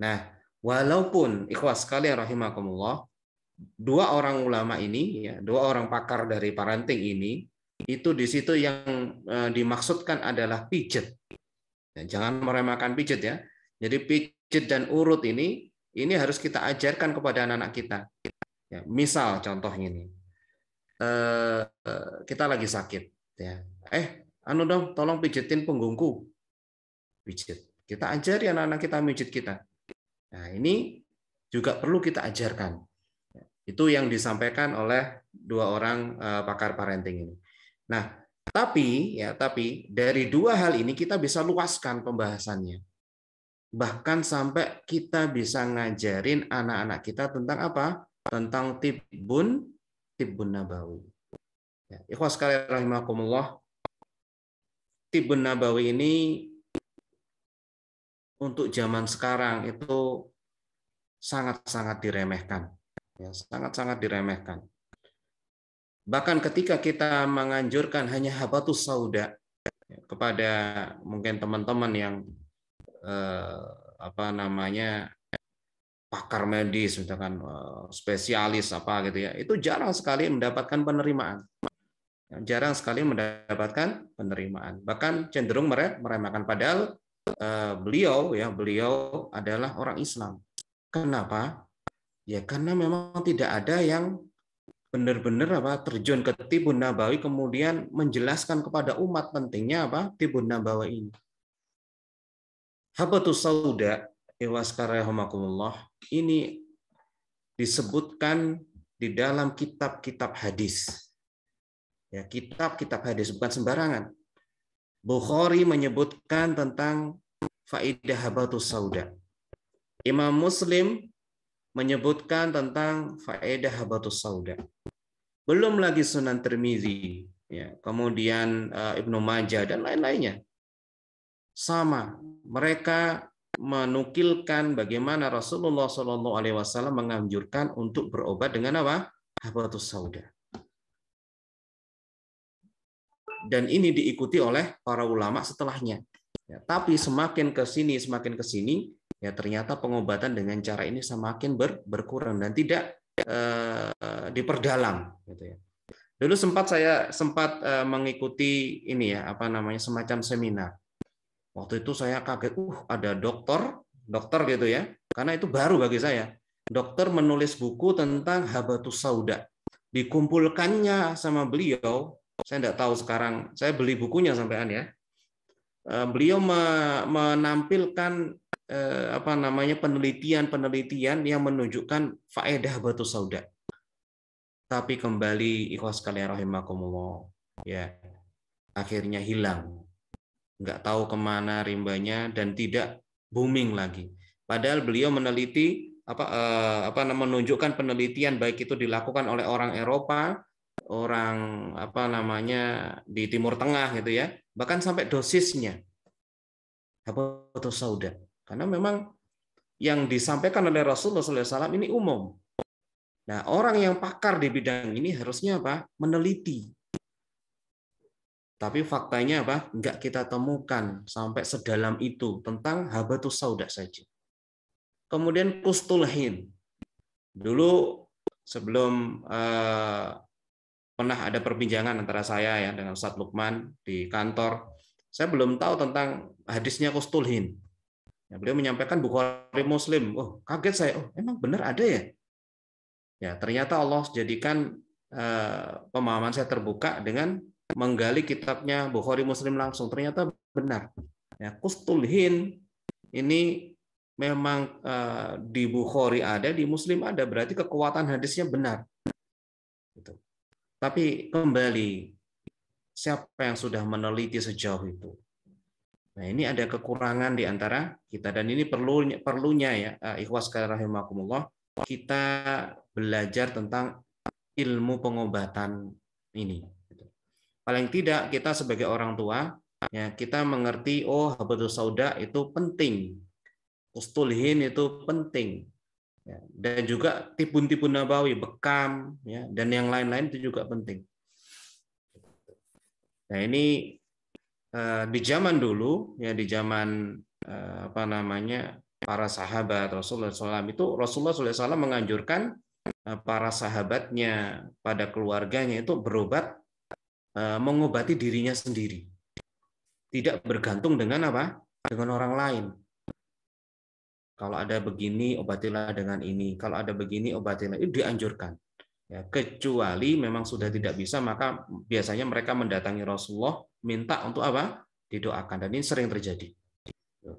Nah, walaupun ikhwas sekali rahimakumullah, dua orang ulama ini, ya, dua orang pakar dari parenting ini, itu di situ yang eh, dimaksudkan adalah pijet. Nah, jangan meremehkan pijet ya. Jadi pijet dan urut ini, ini harus kita ajarkan kepada anak-anak kita. Ya, misal contohnya ini, eh, kita lagi sakit, ya. Eh, anu dong, tolong pijetin punggungku. Pijet. Kita ajari anak-anak kita mijit kita. Nah, ini juga perlu kita ajarkan itu yang disampaikan oleh dua orang eh, pakar parenting ini. Nah, tapi ya tapi dari dua hal ini kita bisa luaskan pembahasannya. Bahkan sampai kita bisa ngajarin anak-anak kita tentang apa? Tentang tibun tibun nabawi. Ya, ikhwas sekali rahimakumullah. Tibun nabawi ini untuk zaman sekarang itu sangat-sangat diremehkan ya sangat-sangat diremehkan. Bahkan ketika kita menganjurkan hanya habatus sauda ya, kepada mungkin teman-teman yang eh, apa namanya pakar medis misalkan eh, spesialis apa gitu ya, itu jarang sekali mendapatkan penerimaan. Ya, jarang sekali mendapatkan penerimaan. Bahkan cenderung meremehkan padahal eh, beliau ya, beliau adalah orang Islam. Kenapa? Ya karena memang tidak ada yang benar-benar apa terjun ke Tibun Nabawi kemudian menjelaskan kepada umat pentingnya apa Tibun Nabawi ini. Habatus Sauda Iwaskarahumakumullah ini disebutkan di dalam kitab-kitab hadis. Ya, kitab-kitab hadis bukan sembarangan. Bukhari menyebutkan tentang faidah habatus sauda. Imam Muslim menyebutkan tentang faedah habatus sauda. Belum lagi Sunan Tirmizi, ya, kemudian eh, Ibnu Majah dan lain-lainnya. Sama, mereka menukilkan bagaimana Rasulullah Shallallahu Alaihi Wasallam menganjurkan untuk berobat dengan apa? Habatus sauda. Dan ini diikuti oleh para ulama setelahnya. Ya, tapi semakin ke sini, semakin ke sini, ya ternyata pengobatan dengan cara ini semakin ber, berkurang dan tidak uh, diperdalam gitu ya. Dulu sempat saya sempat uh, mengikuti ini ya apa namanya semacam seminar. Waktu itu saya kaget, uh ada dokter, dokter gitu ya. Karena itu baru bagi saya. Dokter menulis buku tentang habatus sauda. Dikumpulkannya sama beliau, saya tidak tahu sekarang, saya beli bukunya sampean ya. Eh, beliau menampilkan eh, apa namanya penelitian-penelitian yang menunjukkan faedah batu sauda. Tapi kembali ikhlas kalian rahimakumullah ya akhirnya hilang. Nggak tahu kemana rimbanya dan tidak booming lagi. Padahal beliau meneliti apa eh, apa menunjukkan penelitian baik itu dilakukan oleh orang Eropa orang apa namanya di Timur Tengah gitu ya, bahkan sampai dosisnya habatus sauda. Karena memang yang disampaikan oleh Rasulullah SAW ini umum. Nah, orang yang pakar di bidang ini harusnya apa? Meneliti. Tapi faktanya apa? nggak kita temukan sampai sedalam itu tentang habatus sauda saja. Kemudian kustulhin Dulu sebelum eh, pernah ada perbincangan antara saya ya dengan Ustadz Lukman di kantor. Saya belum tahu tentang hadisnya Kustulhin. Ya, beliau menyampaikan Bukhari Muslim. Oh, kaget saya. Oh, emang benar ada ya? Ya, ternyata Allah jadikan eh, pemahaman saya terbuka dengan menggali kitabnya Bukhari Muslim langsung. Ternyata benar. Ya, Kustulhin ini memang eh, di Bukhari ada, di Muslim ada. Berarti kekuatan hadisnya benar. Gitu. Tapi kembali, siapa yang sudah meneliti sejauh itu? Nah, ini ada kekurangan di antara kita dan ini perlu perlunya ya eh, ikhwas rahimakumullah kita belajar tentang ilmu pengobatan ini. Gitu. Paling tidak kita sebagai orang tua ya kita mengerti oh habatus sauda itu penting. ustulhin itu penting. Ya. dan juga tipun-tipun nabawi bekam ya dan yang lain-lain itu juga penting nah ini eh, di zaman dulu ya di zaman eh, apa namanya para sahabat Rasulullah SAW itu Rasulullah SAW menganjurkan eh, para sahabatnya pada keluarganya itu berobat mengobati dirinya sendiri tidak bergantung dengan apa dengan orang lain kalau ada begini, obatilah dengan ini. Kalau ada begini, obatilah itu dianjurkan. Ya, kecuali memang sudah tidak bisa, maka biasanya mereka mendatangi Rasulullah minta untuk apa? Didoakan. Dan ini sering terjadi.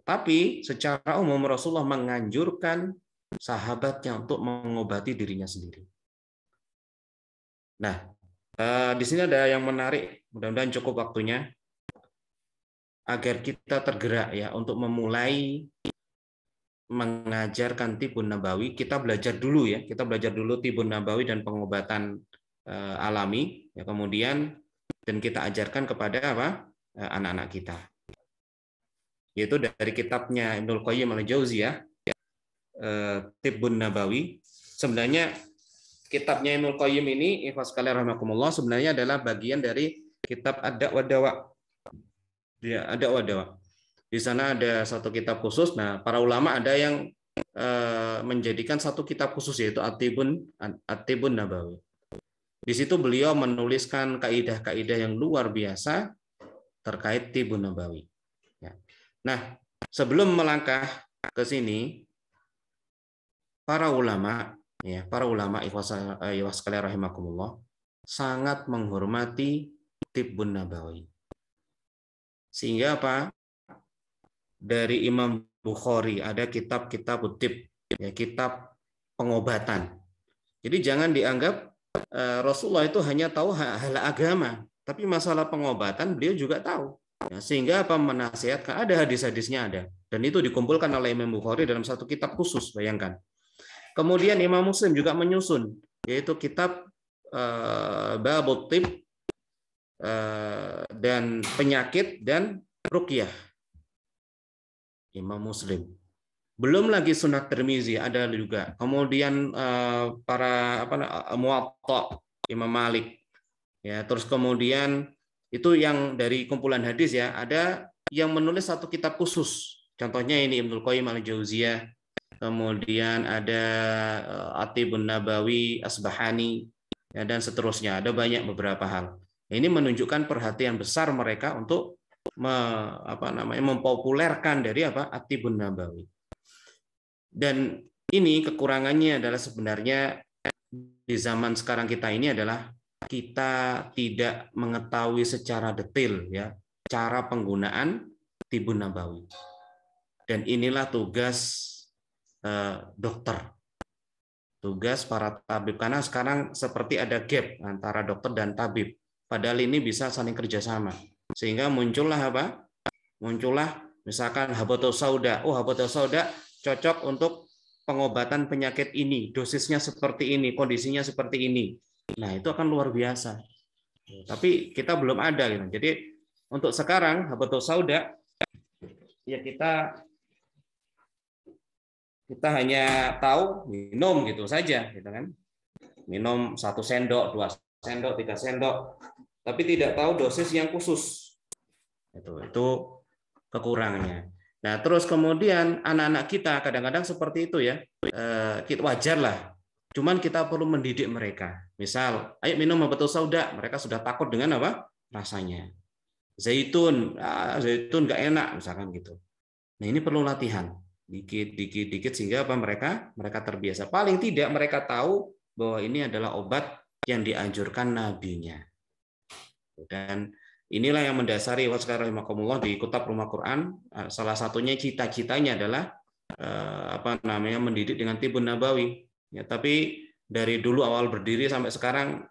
Tapi secara umum Rasulullah menganjurkan sahabatnya untuk mengobati dirinya sendiri. Nah, eh, di sini ada yang menarik, mudah-mudahan cukup waktunya agar kita tergerak ya untuk memulai mengajarkan tibun nabawi, kita belajar dulu ya, kita belajar dulu tibun nabawi dan pengobatan eh, alami, ya kemudian dan kita ajarkan kepada apa eh, anak-anak kita. Yaitu dari kitabnya Ibnul Qayyim al jauzi ya eh, Tibun Nabawi. Sebenarnya kitabnya Ibnul Qayyim ini, ikhlas kalian rahmatullah, sebenarnya adalah bagian dari kitab ad wadawak Dawa. Ya, Ad-Da'wa di sana ada satu kitab khusus. Nah, para ulama ada yang eh, menjadikan satu kitab khusus yaitu Atibun Atibun Nabawi. Di situ beliau menuliskan kaidah-kaidah yang luar biasa terkait Tibun Nabawi. Ya. Nah, sebelum melangkah ke sini, para ulama, ya, para ulama iwas eh, rahimakumullah, sangat menghormati Tibun Nabawi. Sehingga apa? dari Imam Bukhari, ada kitab-kitab kutip, ya kitab pengobatan. Jadi jangan dianggap eh, Rasulullah itu hanya tahu hal hal agama, tapi masalah pengobatan beliau juga tahu. Ya, sehingga apa menasihatkan ada hadis-hadisnya ada dan itu dikumpulkan oleh Imam Bukhari dalam satu kitab khusus bayangkan. Kemudian Imam Muslim juga menyusun yaitu kitab uh, Babut eh, dan penyakit dan rukyah Imam Muslim. Belum lagi sunat Termizi ada juga. Kemudian eh, para apa eh, Muwatta Imam Malik. Ya, terus kemudian itu yang dari kumpulan hadis ya, ada yang menulis satu kitab khusus. Contohnya ini Ibnul Qayyim al-Jauziyah, kemudian ada eh, Atibun Nabawi, Asbahani, ya, dan seterusnya. Ada banyak beberapa hal. Ini menunjukkan perhatian besar mereka untuk me, apa namanya mempopulerkan dari apa Atibun Nabawi. Dan ini kekurangannya adalah sebenarnya di zaman sekarang kita ini adalah kita tidak mengetahui secara detail ya cara penggunaan tibun nabawi. Dan inilah tugas eh, dokter. Tugas para tabib karena sekarang seperti ada gap antara dokter dan tabib. Padahal ini bisa saling kerjasama. Sehingga muncullah apa? Muncullah misalkan habatus sauda. Oh, habatus sauda cocok untuk pengobatan penyakit ini, dosisnya seperti ini, kondisinya seperti ini. Nah, itu akan luar biasa. Tapi kita belum ada gitu. Jadi untuk sekarang habatus sauda ya kita kita hanya tahu minum gitu saja gitu kan minum satu sendok dua sendok tiga sendok tapi tidak tahu dosis yang khusus. Itu, itu kekurangannya. Nah, terus kemudian anak-anak kita kadang-kadang seperti itu ya. Eh, wajar lah. Cuman kita perlu mendidik mereka. Misal, ayo minum betul sauda. Mereka sudah takut dengan apa? Rasanya. Zaitun, ah, zaitun nggak enak, misalkan gitu. Nah, ini perlu latihan. Dikit, dikit, dikit, sehingga apa mereka? Mereka terbiasa. Paling tidak mereka tahu bahwa ini adalah obat yang dianjurkan nabinya. Dan inilah yang mendasari makomullah di kitab rumah Quran eh, salah satunya cita-citanya adalah eh, apa namanya mendidik dengan tibun nabawi. Ya, tapi dari dulu awal berdiri sampai sekarang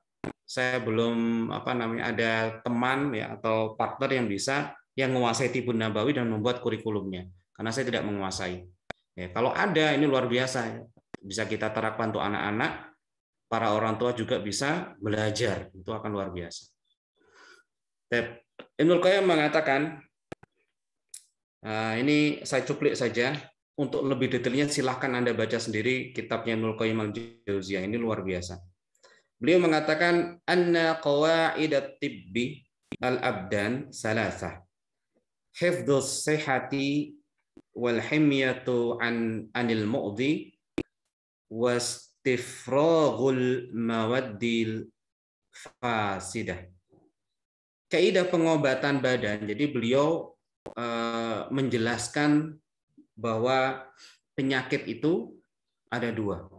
saya belum apa namanya ada teman ya atau partner yang bisa yang menguasai tibun nabawi dan membuat kurikulumnya karena saya tidak menguasai. Ya, kalau ada ini luar biasa bisa kita terapkan untuk anak-anak, para orang tua juga bisa belajar itu akan luar biasa. Ibnul Qayyim mengatakan, ah, ini saya cuplik saja, untuk lebih detailnya silahkan Anda baca sendiri kitabnya Ibnul Qayyim al -Jawziyah. ini luar biasa. Beliau mengatakan, Anna qawaidat tibbi al-abdan salasah. Hifdus sehati wal himyatu an anil mu'di wastifragul mawaddil fasidah kaidah pengobatan badan. Jadi beliau eh, menjelaskan bahwa penyakit itu ada dua,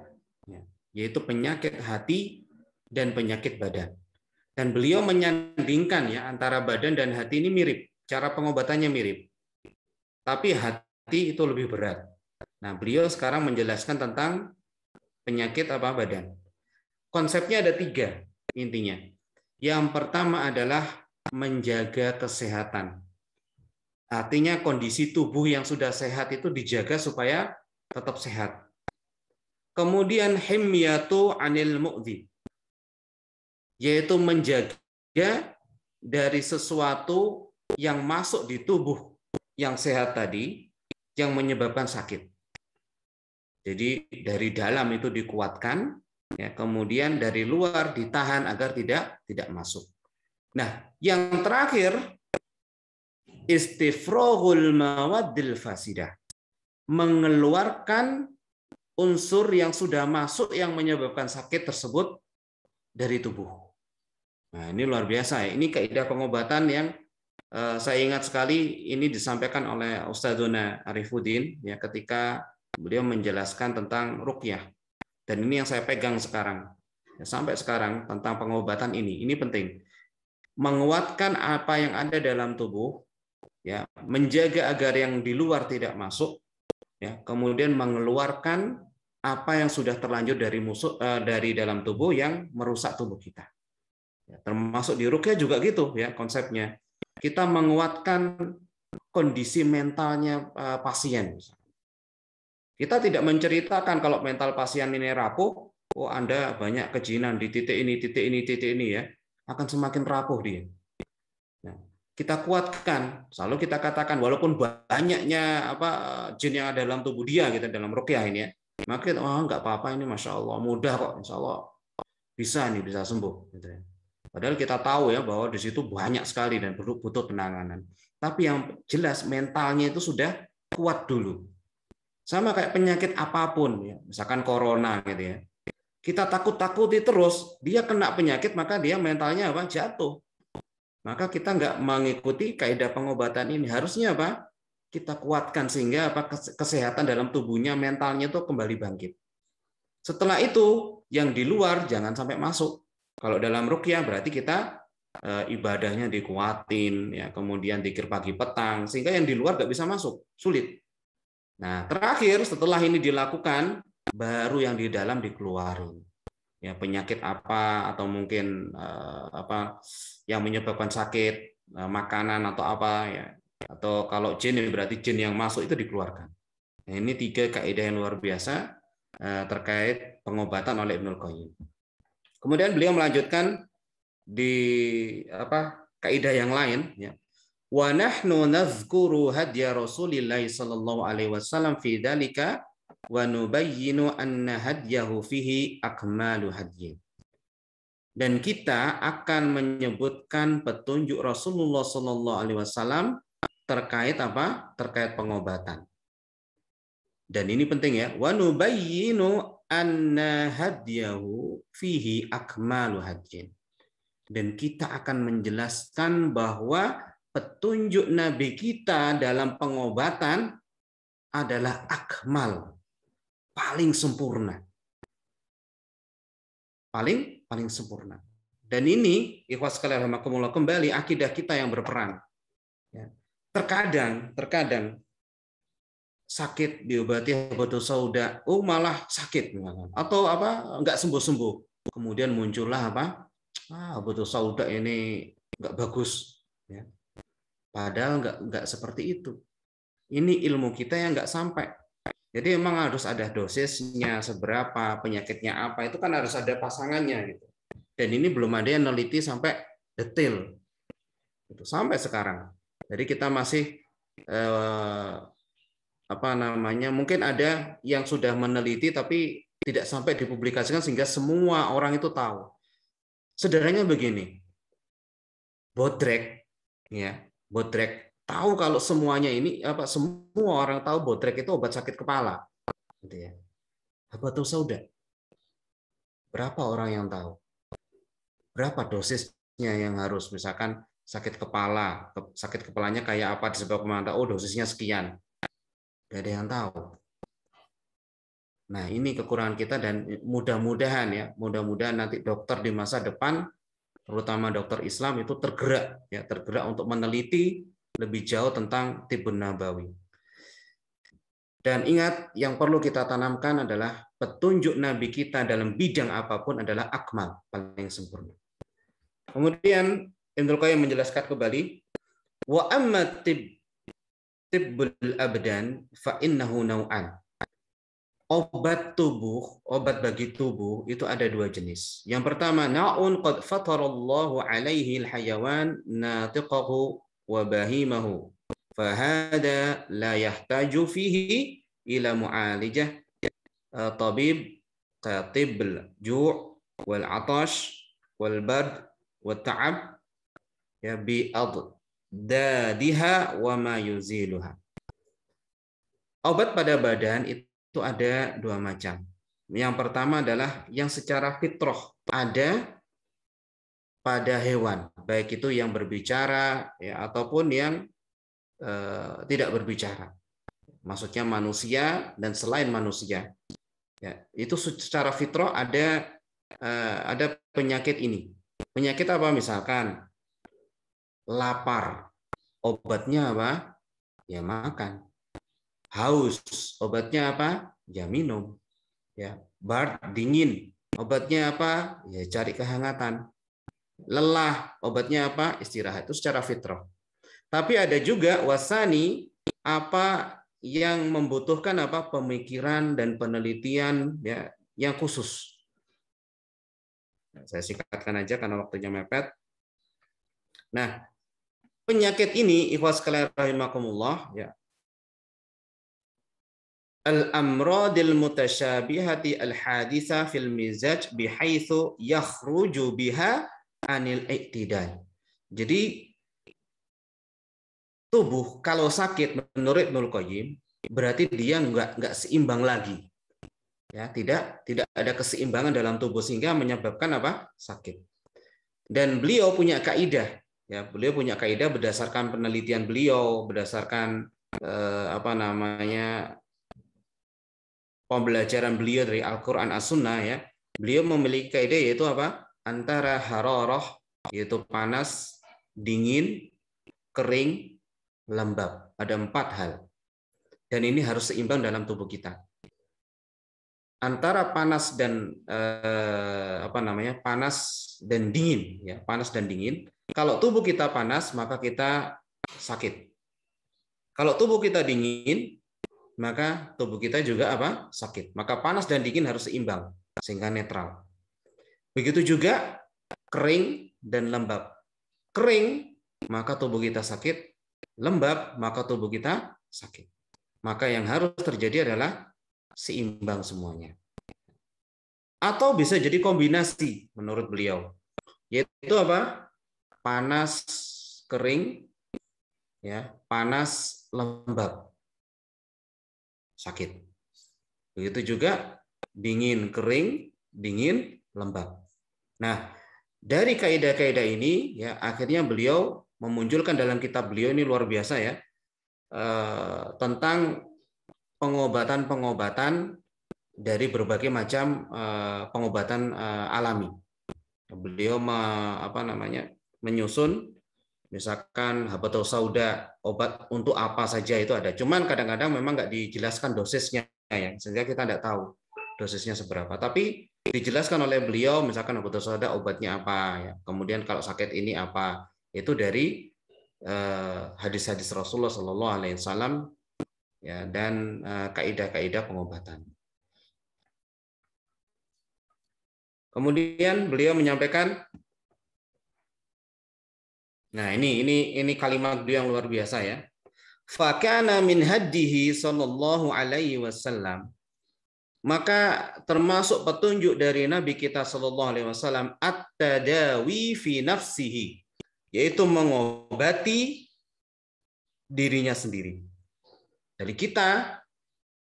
ya, yaitu penyakit hati dan penyakit badan. Dan beliau menyandingkan ya antara badan dan hati ini mirip, cara pengobatannya mirip. Tapi hati itu lebih berat. Nah, beliau sekarang menjelaskan tentang penyakit apa badan. Konsepnya ada tiga intinya. Yang pertama adalah menjaga kesehatan. Artinya kondisi tubuh yang sudah sehat itu dijaga supaya tetap sehat. Kemudian himyatu anil mu'di. Yaitu menjaga dari sesuatu yang masuk di tubuh yang sehat tadi yang menyebabkan sakit. Jadi dari dalam itu dikuatkan, ya, kemudian dari luar ditahan agar tidak tidak masuk. Nah, yang terakhir istifrohul mawadil fasidah. Mengeluarkan unsur yang sudah masuk yang menyebabkan sakit tersebut dari tubuh. Nah, ini luar biasa ya. Ini kaidah pengobatan yang eh, saya ingat sekali ini disampaikan oleh Ustadzuna Arifuddin ya ketika beliau menjelaskan tentang rukyah. Dan ini yang saya pegang sekarang. Ya, sampai sekarang tentang pengobatan ini. Ini penting menguatkan apa yang ada dalam tubuh, ya, menjaga agar yang di luar tidak masuk, ya, kemudian mengeluarkan apa yang sudah terlanjur dari musuh uh, dari dalam tubuh yang merusak tubuh kita. Ya, termasuk di rukyah juga gitu ya konsepnya. Kita menguatkan kondisi mentalnya uh, pasien. Kita tidak menceritakan kalau mental pasien ini rapuh, oh Anda banyak kejinan di titik ini, titik ini, titik ini ya akan semakin rapuh dia. Nah, kita kuatkan, selalu kita katakan walaupun banyaknya apa jin yang ada dalam tubuh dia gitu dalam rukyah ini ya. Maka oh nggak apa-apa ini masya Allah mudah kok insya Allah bisa nih bisa sembuh gitu ya. Padahal kita tahu ya bahwa di situ banyak sekali dan perlu butuh penanganan. Tapi yang jelas mentalnya itu sudah kuat dulu. Sama kayak penyakit apapun ya, misalkan corona gitu ya kita takut-takuti terus, dia kena penyakit, maka dia mentalnya apa? Jatuh. Maka kita nggak mengikuti kaidah pengobatan ini. Harusnya apa? Kita kuatkan sehingga apa kesehatan dalam tubuhnya, mentalnya itu kembali bangkit. Setelah itu, yang di luar jangan sampai masuk. Kalau dalam rukyah berarti kita e, ibadahnya dikuatin, ya kemudian dikir pagi petang, sehingga yang di luar nggak bisa masuk, sulit. Nah, terakhir setelah ini dilakukan, baru yang di dalam dikeluarin ya penyakit apa atau mungkin uh, apa yang menyebabkan sakit uh, makanan atau apa ya atau kalau jin ya berarti jin yang masuk itu dikeluarkan nah, ini tiga kaidah yang luar biasa uh, terkait pengobatan oleh Ibnul Qayyim kemudian beliau melanjutkan di apa kaidah yang lain ya wa nahnu nadhkuru hadya Rasulillah sallallahu alaihi wasallam fi dalika wa nubayyinu anna hadyahu fihi akmalu hadyi. Dan kita akan menyebutkan petunjuk Rasulullah Shallallahu Alaihi Wasallam terkait apa? Terkait pengobatan. Dan ini penting ya. Wa nubayyinu anna hadyahu fihi akmalu hadyin. Dan kita akan menjelaskan bahwa petunjuk Nabi kita dalam pengobatan adalah akmal, paling sempurna. Paling paling sempurna. Dan ini ikhwas kalian rahimakumullah kembali akidah kita yang berperan. Ya. Terkadang terkadang sakit diobati batu sauda, oh malah sakit atau apa nggak sembuh sembuh. Kemudian muncullah apa ah batu sauda ini nggak bagus. Ya. Padahal nggak nggak seperti itu. Ini ilmu kita yang nggak sampai jadi memang harus ada dosisnya, seberapa penyakitnya apa itu kan harus ada pasangannya gitu. Dan ini belum ada yang neliti sampai detail itu sampai sekarang. Jadi kita masih eh, apa namanya mungkin ada yang sudah meneliti tapi tidak sampai dipublikasikan sehingga semua orang itu tahu. Sederhananya begini, bodrek ya bodrek tahu kalau semuanya ini apa semua orang tahu botrek itu obat sakit kepala gitu ya apa tuh udah berapa orang yang tahu berapa dosisnya yang harus misalkan sakit kepala sakit kepalanya kayak apa disebabkan pemerintah oh dosisnya sekian gak ada yang tahu nah ini kekurangan kita dan mudah-mudahan ya mudah-mudahan nanti dokter di masa depan terutama dokter Islam itu tergerak ya tergerak untuk meneliti lebih jauh tentang Tibun Nabawi. Dan ingat, yang perlu kita tanamkan adalah petunjuk Nabi kita dalam bidang apapun adalah akmal, paling sempurna. Kemudian yang Qayyim menjelaskan kembali, wa amma tib tibbul abdan fa innahu nau'an. Obat tubuh, obat bagi tubuh itu ada dua jenis. Yang pertama, naun qad fatarallahu alaihi al-hayawan natiqahu wa bahimahu fahada la yahtaju fihi ila mu'alijah eh, tabib qatibl ju' wal atash wal bad wal ta'ab ya bi dadiha wa ma yuziluha obat pada badan itu ada dua macam yang pertama adalah yang secara fitrah ada pada hewan, baik itu yang berbicara ya, ataupun yang e, tidak berbicara. Maksudnya manusia dan selain manusia. Ya, itu secara fitrah ada e, ada penyakit ini. Penyakit apa misalkan? Lapar. Obatnya apa? Ya makan. Haus. Obatnya apa? Ya minum. Ya, bar dingin. Obatnya apa? Ya cari kehangatan lelah obatnya apa istirahat itu secara fitrah tapi ada juga wasani apa yang membutuhkan apa pemikiran dan penelitian ya yang khusus nah, saya singkatkan aja karena waktunya mepet nah penyakit ini ikhwas rahimakumullah ya al amradil mutasyabihati al hadisa fil mizaj bihaitsu yakhruju biha anil iktidal. Jadi tubuh kalau sakit menurut Nul Qayyim berarti dia nggak nggak seimbang lagi. Ya, tidak tidak ada keseimbangan dalam tubuh sehingga menyebabkan apa? sakit. Dan beliau punya kaidah ya, beliau punya kaidah berdasarkan penelitian beliau, berdasarkan eh, apa namanya pembelajaran beliau dari Al-Qur'an As-Sunnah ya. Beliau memiliki kaidah yaitu apa? antara hararah yaitu panas, dingin, kering, lembab. Ada empat hal. Dan ini harus seimbang dalam tubuh kita. Antara panas dan eh, apa namanya? panas dan dingin ya, panas dan dingin. Kalau tubuh kita panas, maka kita sakit. Kalau tubuh kita dingin, maka tubuh kita juga apa? sakit. Maka panas dan dingin harus seimbang sehingga netral. Begitu juga kering dan lembab. Kering, maka tubuh kita sakit. Lembab, maka tubuh kita sakit. Maka yang harus terjadi adalah seimbang semuanya. Atau bisa jadi kombinasi menurut beliau. Yaitu apa? Panas kering, ya panas lembab, sakit. Begitu juga dingin kering, dingin lembab. Nah, dari kaidah-kaidah ini ya akhirnya beliau memunculkan dalam kitab beliau ini luar biasa ya eh, tentang pengobatan-pengobatan dari berbagai macam eh, pengobatan eh, alami. Beliau me, apa namanya menyusun misalkan habatul sauda obat untuk apa saja itu ada. Cuman kadang-kadang memang nggak dijelaskan dosisnya ya sehingga kita tidak tahu dosisnya seberapa. Tapi dijelaskan oleh beliau misalkan obat ada obatnya apa, ya. kemudian kalau sakit ini apa, itu dari eh, hadis-hadis Rasulullah Shallallahu Alaihi Wasallam ya, dan eh, kaidah-kaidah pengobatan. Kemudian beliau menyampaikan, nah ini ini ini kalimat beliau yang luar biasa ya. Fakana min haddihi sallallahu alaihi wasallam maka termasuk petunjuk dari Nabi kita Shallallahu Alaihi Wasallam at-tadawi fi nafsihi, yaitu mengobati dirinya sendiri. Jadi kita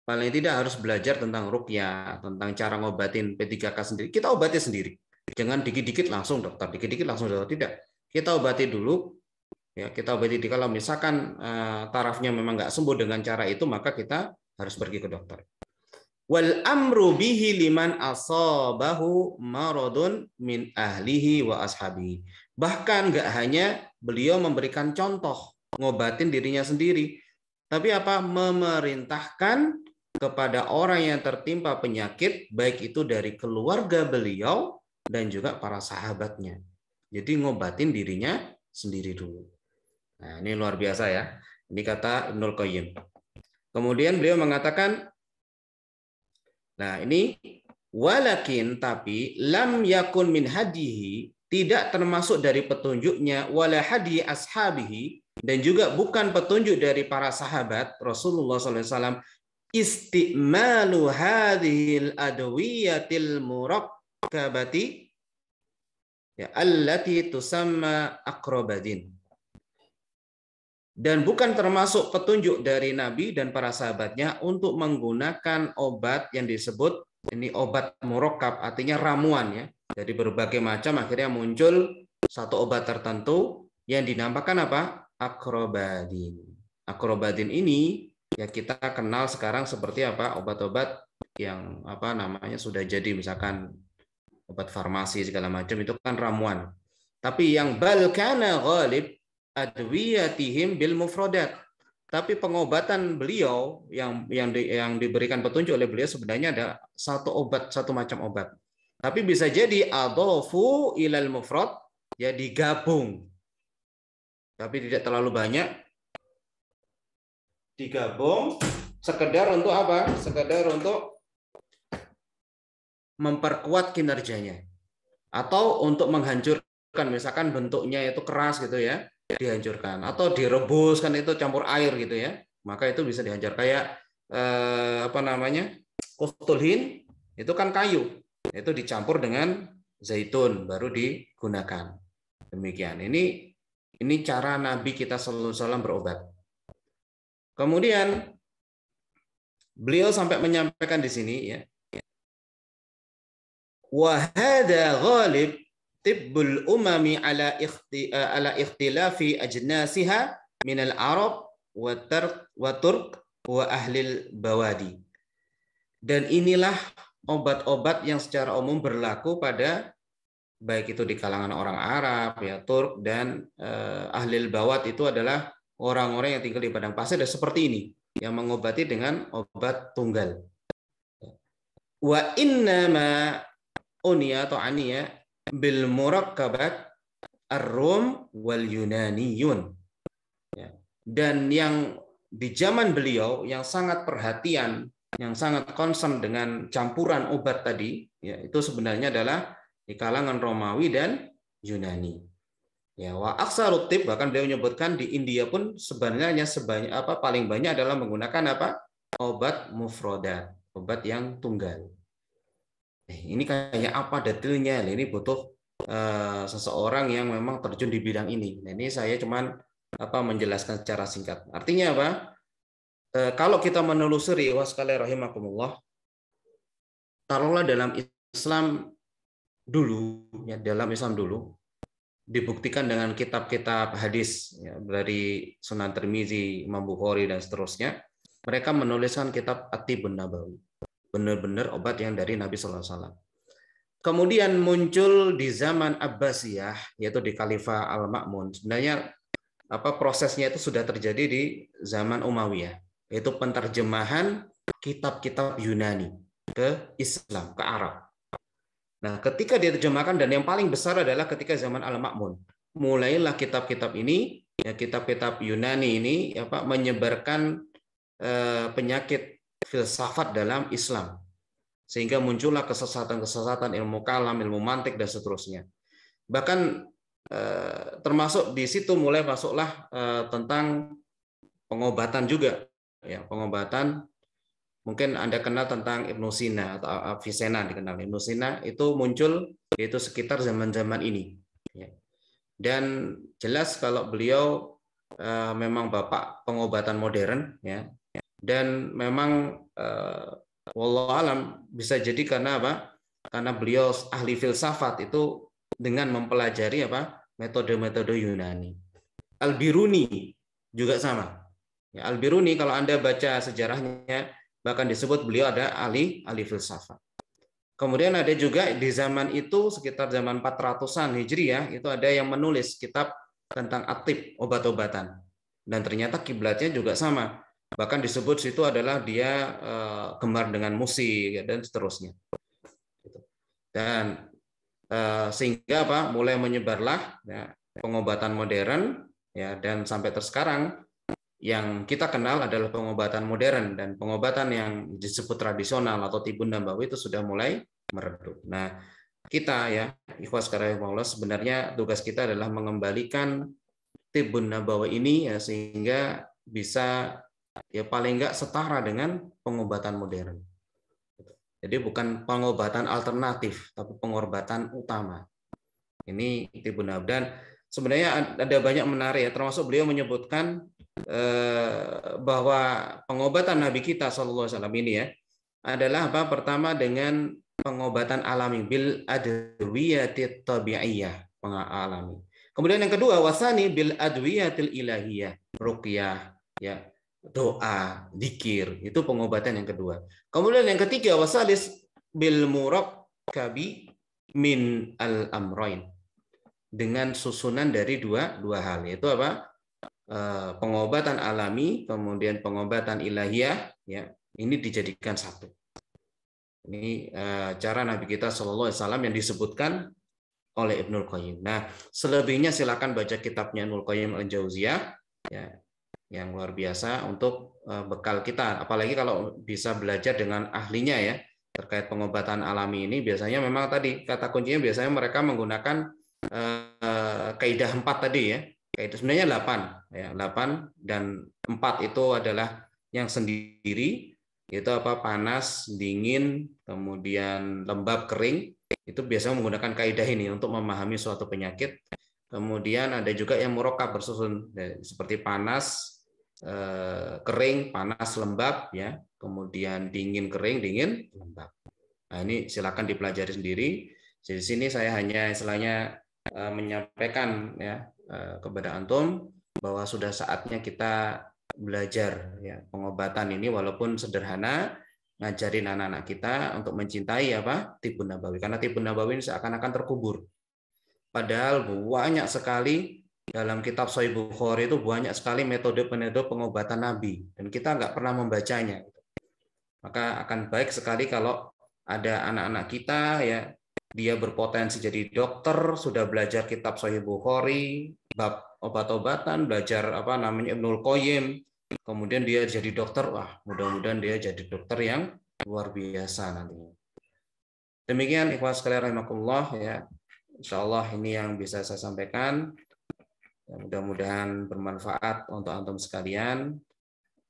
paling tidak harus belajar tentang rukyah, tentang cara ngobatin P3K sendiri. Kita obati sendiri. Jangan dikit-dikit langsung dokter, dikit-dikit langsung dokter tidak. Kita obati dulu. Ya, kita obati kalau misalkan uh, tarafnya memang nggak sembuh dengan cara itu, maka kita harus pergi ke dokter wal amru bihi liman asabahu maradun min ahlihi wa ashabi. Bahkan gak hanya beliau memberikan contoh ngobatin dirinya sendiri, tapi apa memerintahkan kepada orang yang tertimpa penyakit baik itu dari keluarga beliau dan juga para sahabatnya. Jadi ngobatin dirinya sendiri dulu. Nah, ini luar biasa ya. Ini kata Ibnul Qayyim. Kemudian beliau mengatakan Nah, ini walakin tapi lam yakun min hadihi tidak termasuk dari petunjuknya wala hadi ashabihi dan juga bukan petunjuk dari para sahabat Rasulullah SAW istimalu hadhil adwiyatil murakkabati ya allati tusamma aqrabadin dan bukan termasuk petunjuk dari Nabi dan para sahabatnya untuk menggunakan obat yang disebut ini obat murokab, artinya ramuan ya. Dari berbagai macam akhirnya muncul satu obat tertentu yang dinamakan apa? Akrobadin. Akrobadin ini ya kita kenal sekarang seperti apa? Obat-obat yang apa namanya sudah jadi misalkan obat farmasi segala macam itu kan ramuan. Tapi yang balkana ghalib adwiyatihim bil mufradat. Tapi pengobatan beliau yang yang di, yang diberikan petunjuk oleh beliau sebenarnya ada satu obat, satu macam obat. Tapi bisa jadi adofu ilal mufrad ya digabung. Tapi tidak terlalu banyak digabung sekedar untuk apa? Sekedar untuk memperkuat kinerjanya atau untuk menghancurkan misalkan bentuknya itu keras gitu ya dihancurkan atau direbus kan itu campur air gitu ya maka itu bisa dihancur kayak eh, apa namanya kustulhin itu kan kayu itu dicampur dengan zaitun baru digunakan demikian ini ini cara Nabi kita selalu salam berobat kemudian beliau sampai menyampaikan di sini ya wahada ghalib tibbul umami ala ikhti, eh, ala ikhtilafi ajnasiha al arab wa turk wa turk wa ahlil bawadi. Dan inilah obat-obat yang secara umum berlaku pada baik itu di kalangan orang Arab ya Turk dan eh, al bawat itu adalah orang-orang yang tinggal di padang pasir dan seperti ini yang mengobati dengan obat tunggal. Wa inna ma unia atau ania bil murakkabat ar-rum wal yunaniyun. Ya. Dan yang di zaman beliau yang sangat perhatian, yang sangat concern dengan campuran obat tadi, ya, itu sebenarnya adalah di kalangan Romawi dan Yunani. Ya, wa aksarut bahkan beliau menyebutkan di India pun sebenarnya sebanyak apa paling banyak adalah menggunakan apa? obat mufrodat, obat yang tunggal. Eh, ini kayak apa detailnya ini butuh uh, seseorang yang memang terjun di bidang ini nah, ini saya cuman apa menjelaskan secara singkat artinya apa uh, kalau kita menelusuri waskale rahimakumullah taruhlah dalam Islam dulu ya dalam Islam dulu dibuktikan dengan kitab-kitab hadis ya, dari Sunan Termizi, Imam Bukhari dan seterusnya mereka menuliskan kitab Atibun Nabawi benar-benar obat yang dari Nabi Sallallahu Alaihi Wasallam. Kemudian muncul di zaman Abbasiyah, yaitu di Khalifah al makmun Sebenarnya apa prosesnya itu sudah terjadi di zaman Umayyah, yaitu penterjemahan kitab-kitab Yunani ke Islam, ke Arab. Nah, ketika dia terjemahkan dan yang paling besar adalah ketika zaman al makmun Mulailah kitab-kitab ini, ya kitab-kitab Yunani ini ya Pak menyebarkan eh, penyakit filsafat dalam Islam. Sehingga muncullah kesesatan-kesesatan ilmu kalam, ilmu mantik, dan seterusnya. Bahkan eh, termasuk di situ mulai masuklah eh, tentang pengobatan juga. ya Pengobatan, mungkin Anda kenal tentang Ibnu Sina atau Avicenna dikenal. Ibnu Sina itu muncul yaitu sekitar zaman-zaman ini. Ya. Dan jelas kalau beliau eh, memang bapak pengobatan modern ya dan memang uh, eh, wallah alam bisa jadi karena apa? Karena beliau ahli filsafat itu dengan mempelajari apa? metode-metode Yunani. Al-Biruni juga sama. Ya, Al-Biruni kalau Anda baca sejarahnya bahkan disebut beliau ada ahli ahli filsafat. Kemudian ada juga di zaman itu sekitar zaman 400-an Hijriah itu ada yang menulis kitab tentang atib obat-obatan dan ternyata kiblatnya juga sama bahkan disebut situ adalah dia eh, gemar dengan musik ya, dan seterusnya gitu. dan eh, sehingga apa mulai menyebarlah ya, pengobatan modern ya dan sampai sekarang yang kita kenal adalah pengobatan modern dan pengobatan yang disebut tradisional atau tibun nabawi itu sudah mulai meredup. Nah, kita ya ikhwas karayumullah sebenarnya tugas kita adalah mengembalikan tibun nabawi ini ya, sehingga bisa ya paling nggak setara dengan pengobatan modern. Jadi bukan pengobatan alternatif, tapi pengobatan utama. Ini Ibnu Abdan. Sebenarnya ada banyak menarik ya, termasuk beliau menyebutkan eh, bahwa pengobatan Nabi kita Shallallahu Alaihi Wasallam ini ya adalah apa? Pertama dengan pengobatan alami bil adwiyati tabi'iyah, pengalami. Kemudian yang kedua wasani bil adwiyatil ilahiyah, ruqyah ya doa, dikir. Itu pengobatan yang kedua. Kemudian yang ketiga wasalis bil kabi min al amroin dengan susunan dari dua dua hal yaitu apa eh, pengobatan alami kemudian pengobatan ilahiyah ya ini dijadikan satu ini eh, cara Nabi kita Shallallahu Alaihi Wasallam yang disebutkan oleh Ibnul Qayyim. Nah selebihnya silakan baca kitabnya Ibnul Qayyim al Jauziyah ya yang luar biasa untuk eh, bekal kita. Apalagi kalau bisa belajar dengan ahlinya ya terkait pengobatan alami ini biasanya memang tadi kata kuncinya biasanya mereka menggunakan eh, kaidah empat tadi ya. Kaidah sebenarnya delapan ya, delapan dan empat itu adalah yang sendiri yaitu apa panas, dingin, kemudian lembab, kering. Itu biasanya menggunakan kaidah ini untuk memahami suatu penyakit. Kemudian ada juga yang murokab bersusun ya, seperti panas, Eh, kering, panas, lembab, ya, kemudian dingin, kering, dingin, lembab. Nah, ini silakan dipelajari sendiri. Di sini saya hanya istilahnya eh, menyampaikan ya eh, kepada antum bahwa sudah saatnya kita belajar ya pengobatan ini walaupun sederhana ngajarin anak-anak kita untuk mencintai apa tipu nabawi karena tipu nabawi ini seakan-akan terkubur padahal banyak sekali dalam kitab Sahih Bukhari itu banyak sekali metode-metode pengobatan Nabi dan kita nggak pernah membacanya. Maka akan baik sekali kalau ada anak-anak kita ya dia berpotensi jadi dokter, sudah belajar kitab Sahih Bukhari, bab obat-obatan, belajar apa namanya Ibnul Qayyim, kemudian dia jadi dokter. Wah, mudah-mudahan dia jadi dokter yang luar biasa nantinya. Demikian ikhwan sekalian rahimakumullah ya. Insyaallah ini yang bisa saya sampaikan. Ya, mudah-mudahan bermanfaat untuk antum sekalian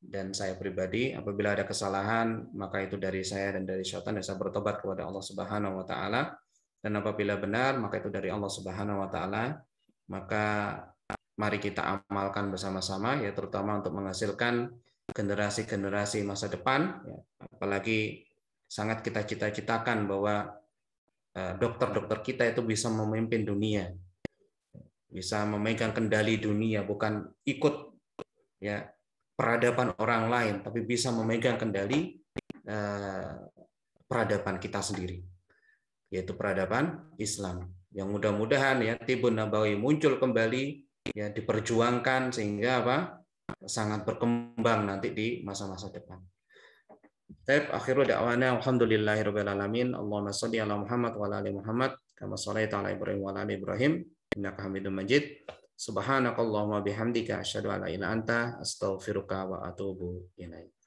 dan saya pribadi apabila ada kesalahan maka itu dari saya dan dari syaitan dan saya bertobat kepada Allah Subhanahu wa taala dan apabila benar maka itu dari Allah Subhanahu wa taala maka mari kita amalkan bersama-sama ya terutama untuk menghasilkan generasi-generasi masa depan ya, apalagi sangat kita cita-citakan bahwa eh, dokter-dokter kita itu bisa memimpin dunia bisa memegang kendali dunia bukan ikut ya peradaban orang lain tapi bisa memegang kendali eh, peradaban kita sendiri yaitu peradaban Islam yang mudah-mudahan ya Tibun Nabawi muncul kembali ya diperjuangkan sehingga apa sangat berkembang nanti di masa-masa depan. Taib akhirul da'wana alhamdulillahirabbil alamin. Allahumma shalli ala Muhammad wa ala ali Muhammad kama shallaita ala Ibrahim wa ala ali Ibrahim innaka hamidum majid subhanakallahumma bihamdika asyhadu an la ilaha illa anta astaghfiruka wa atuubu ilaik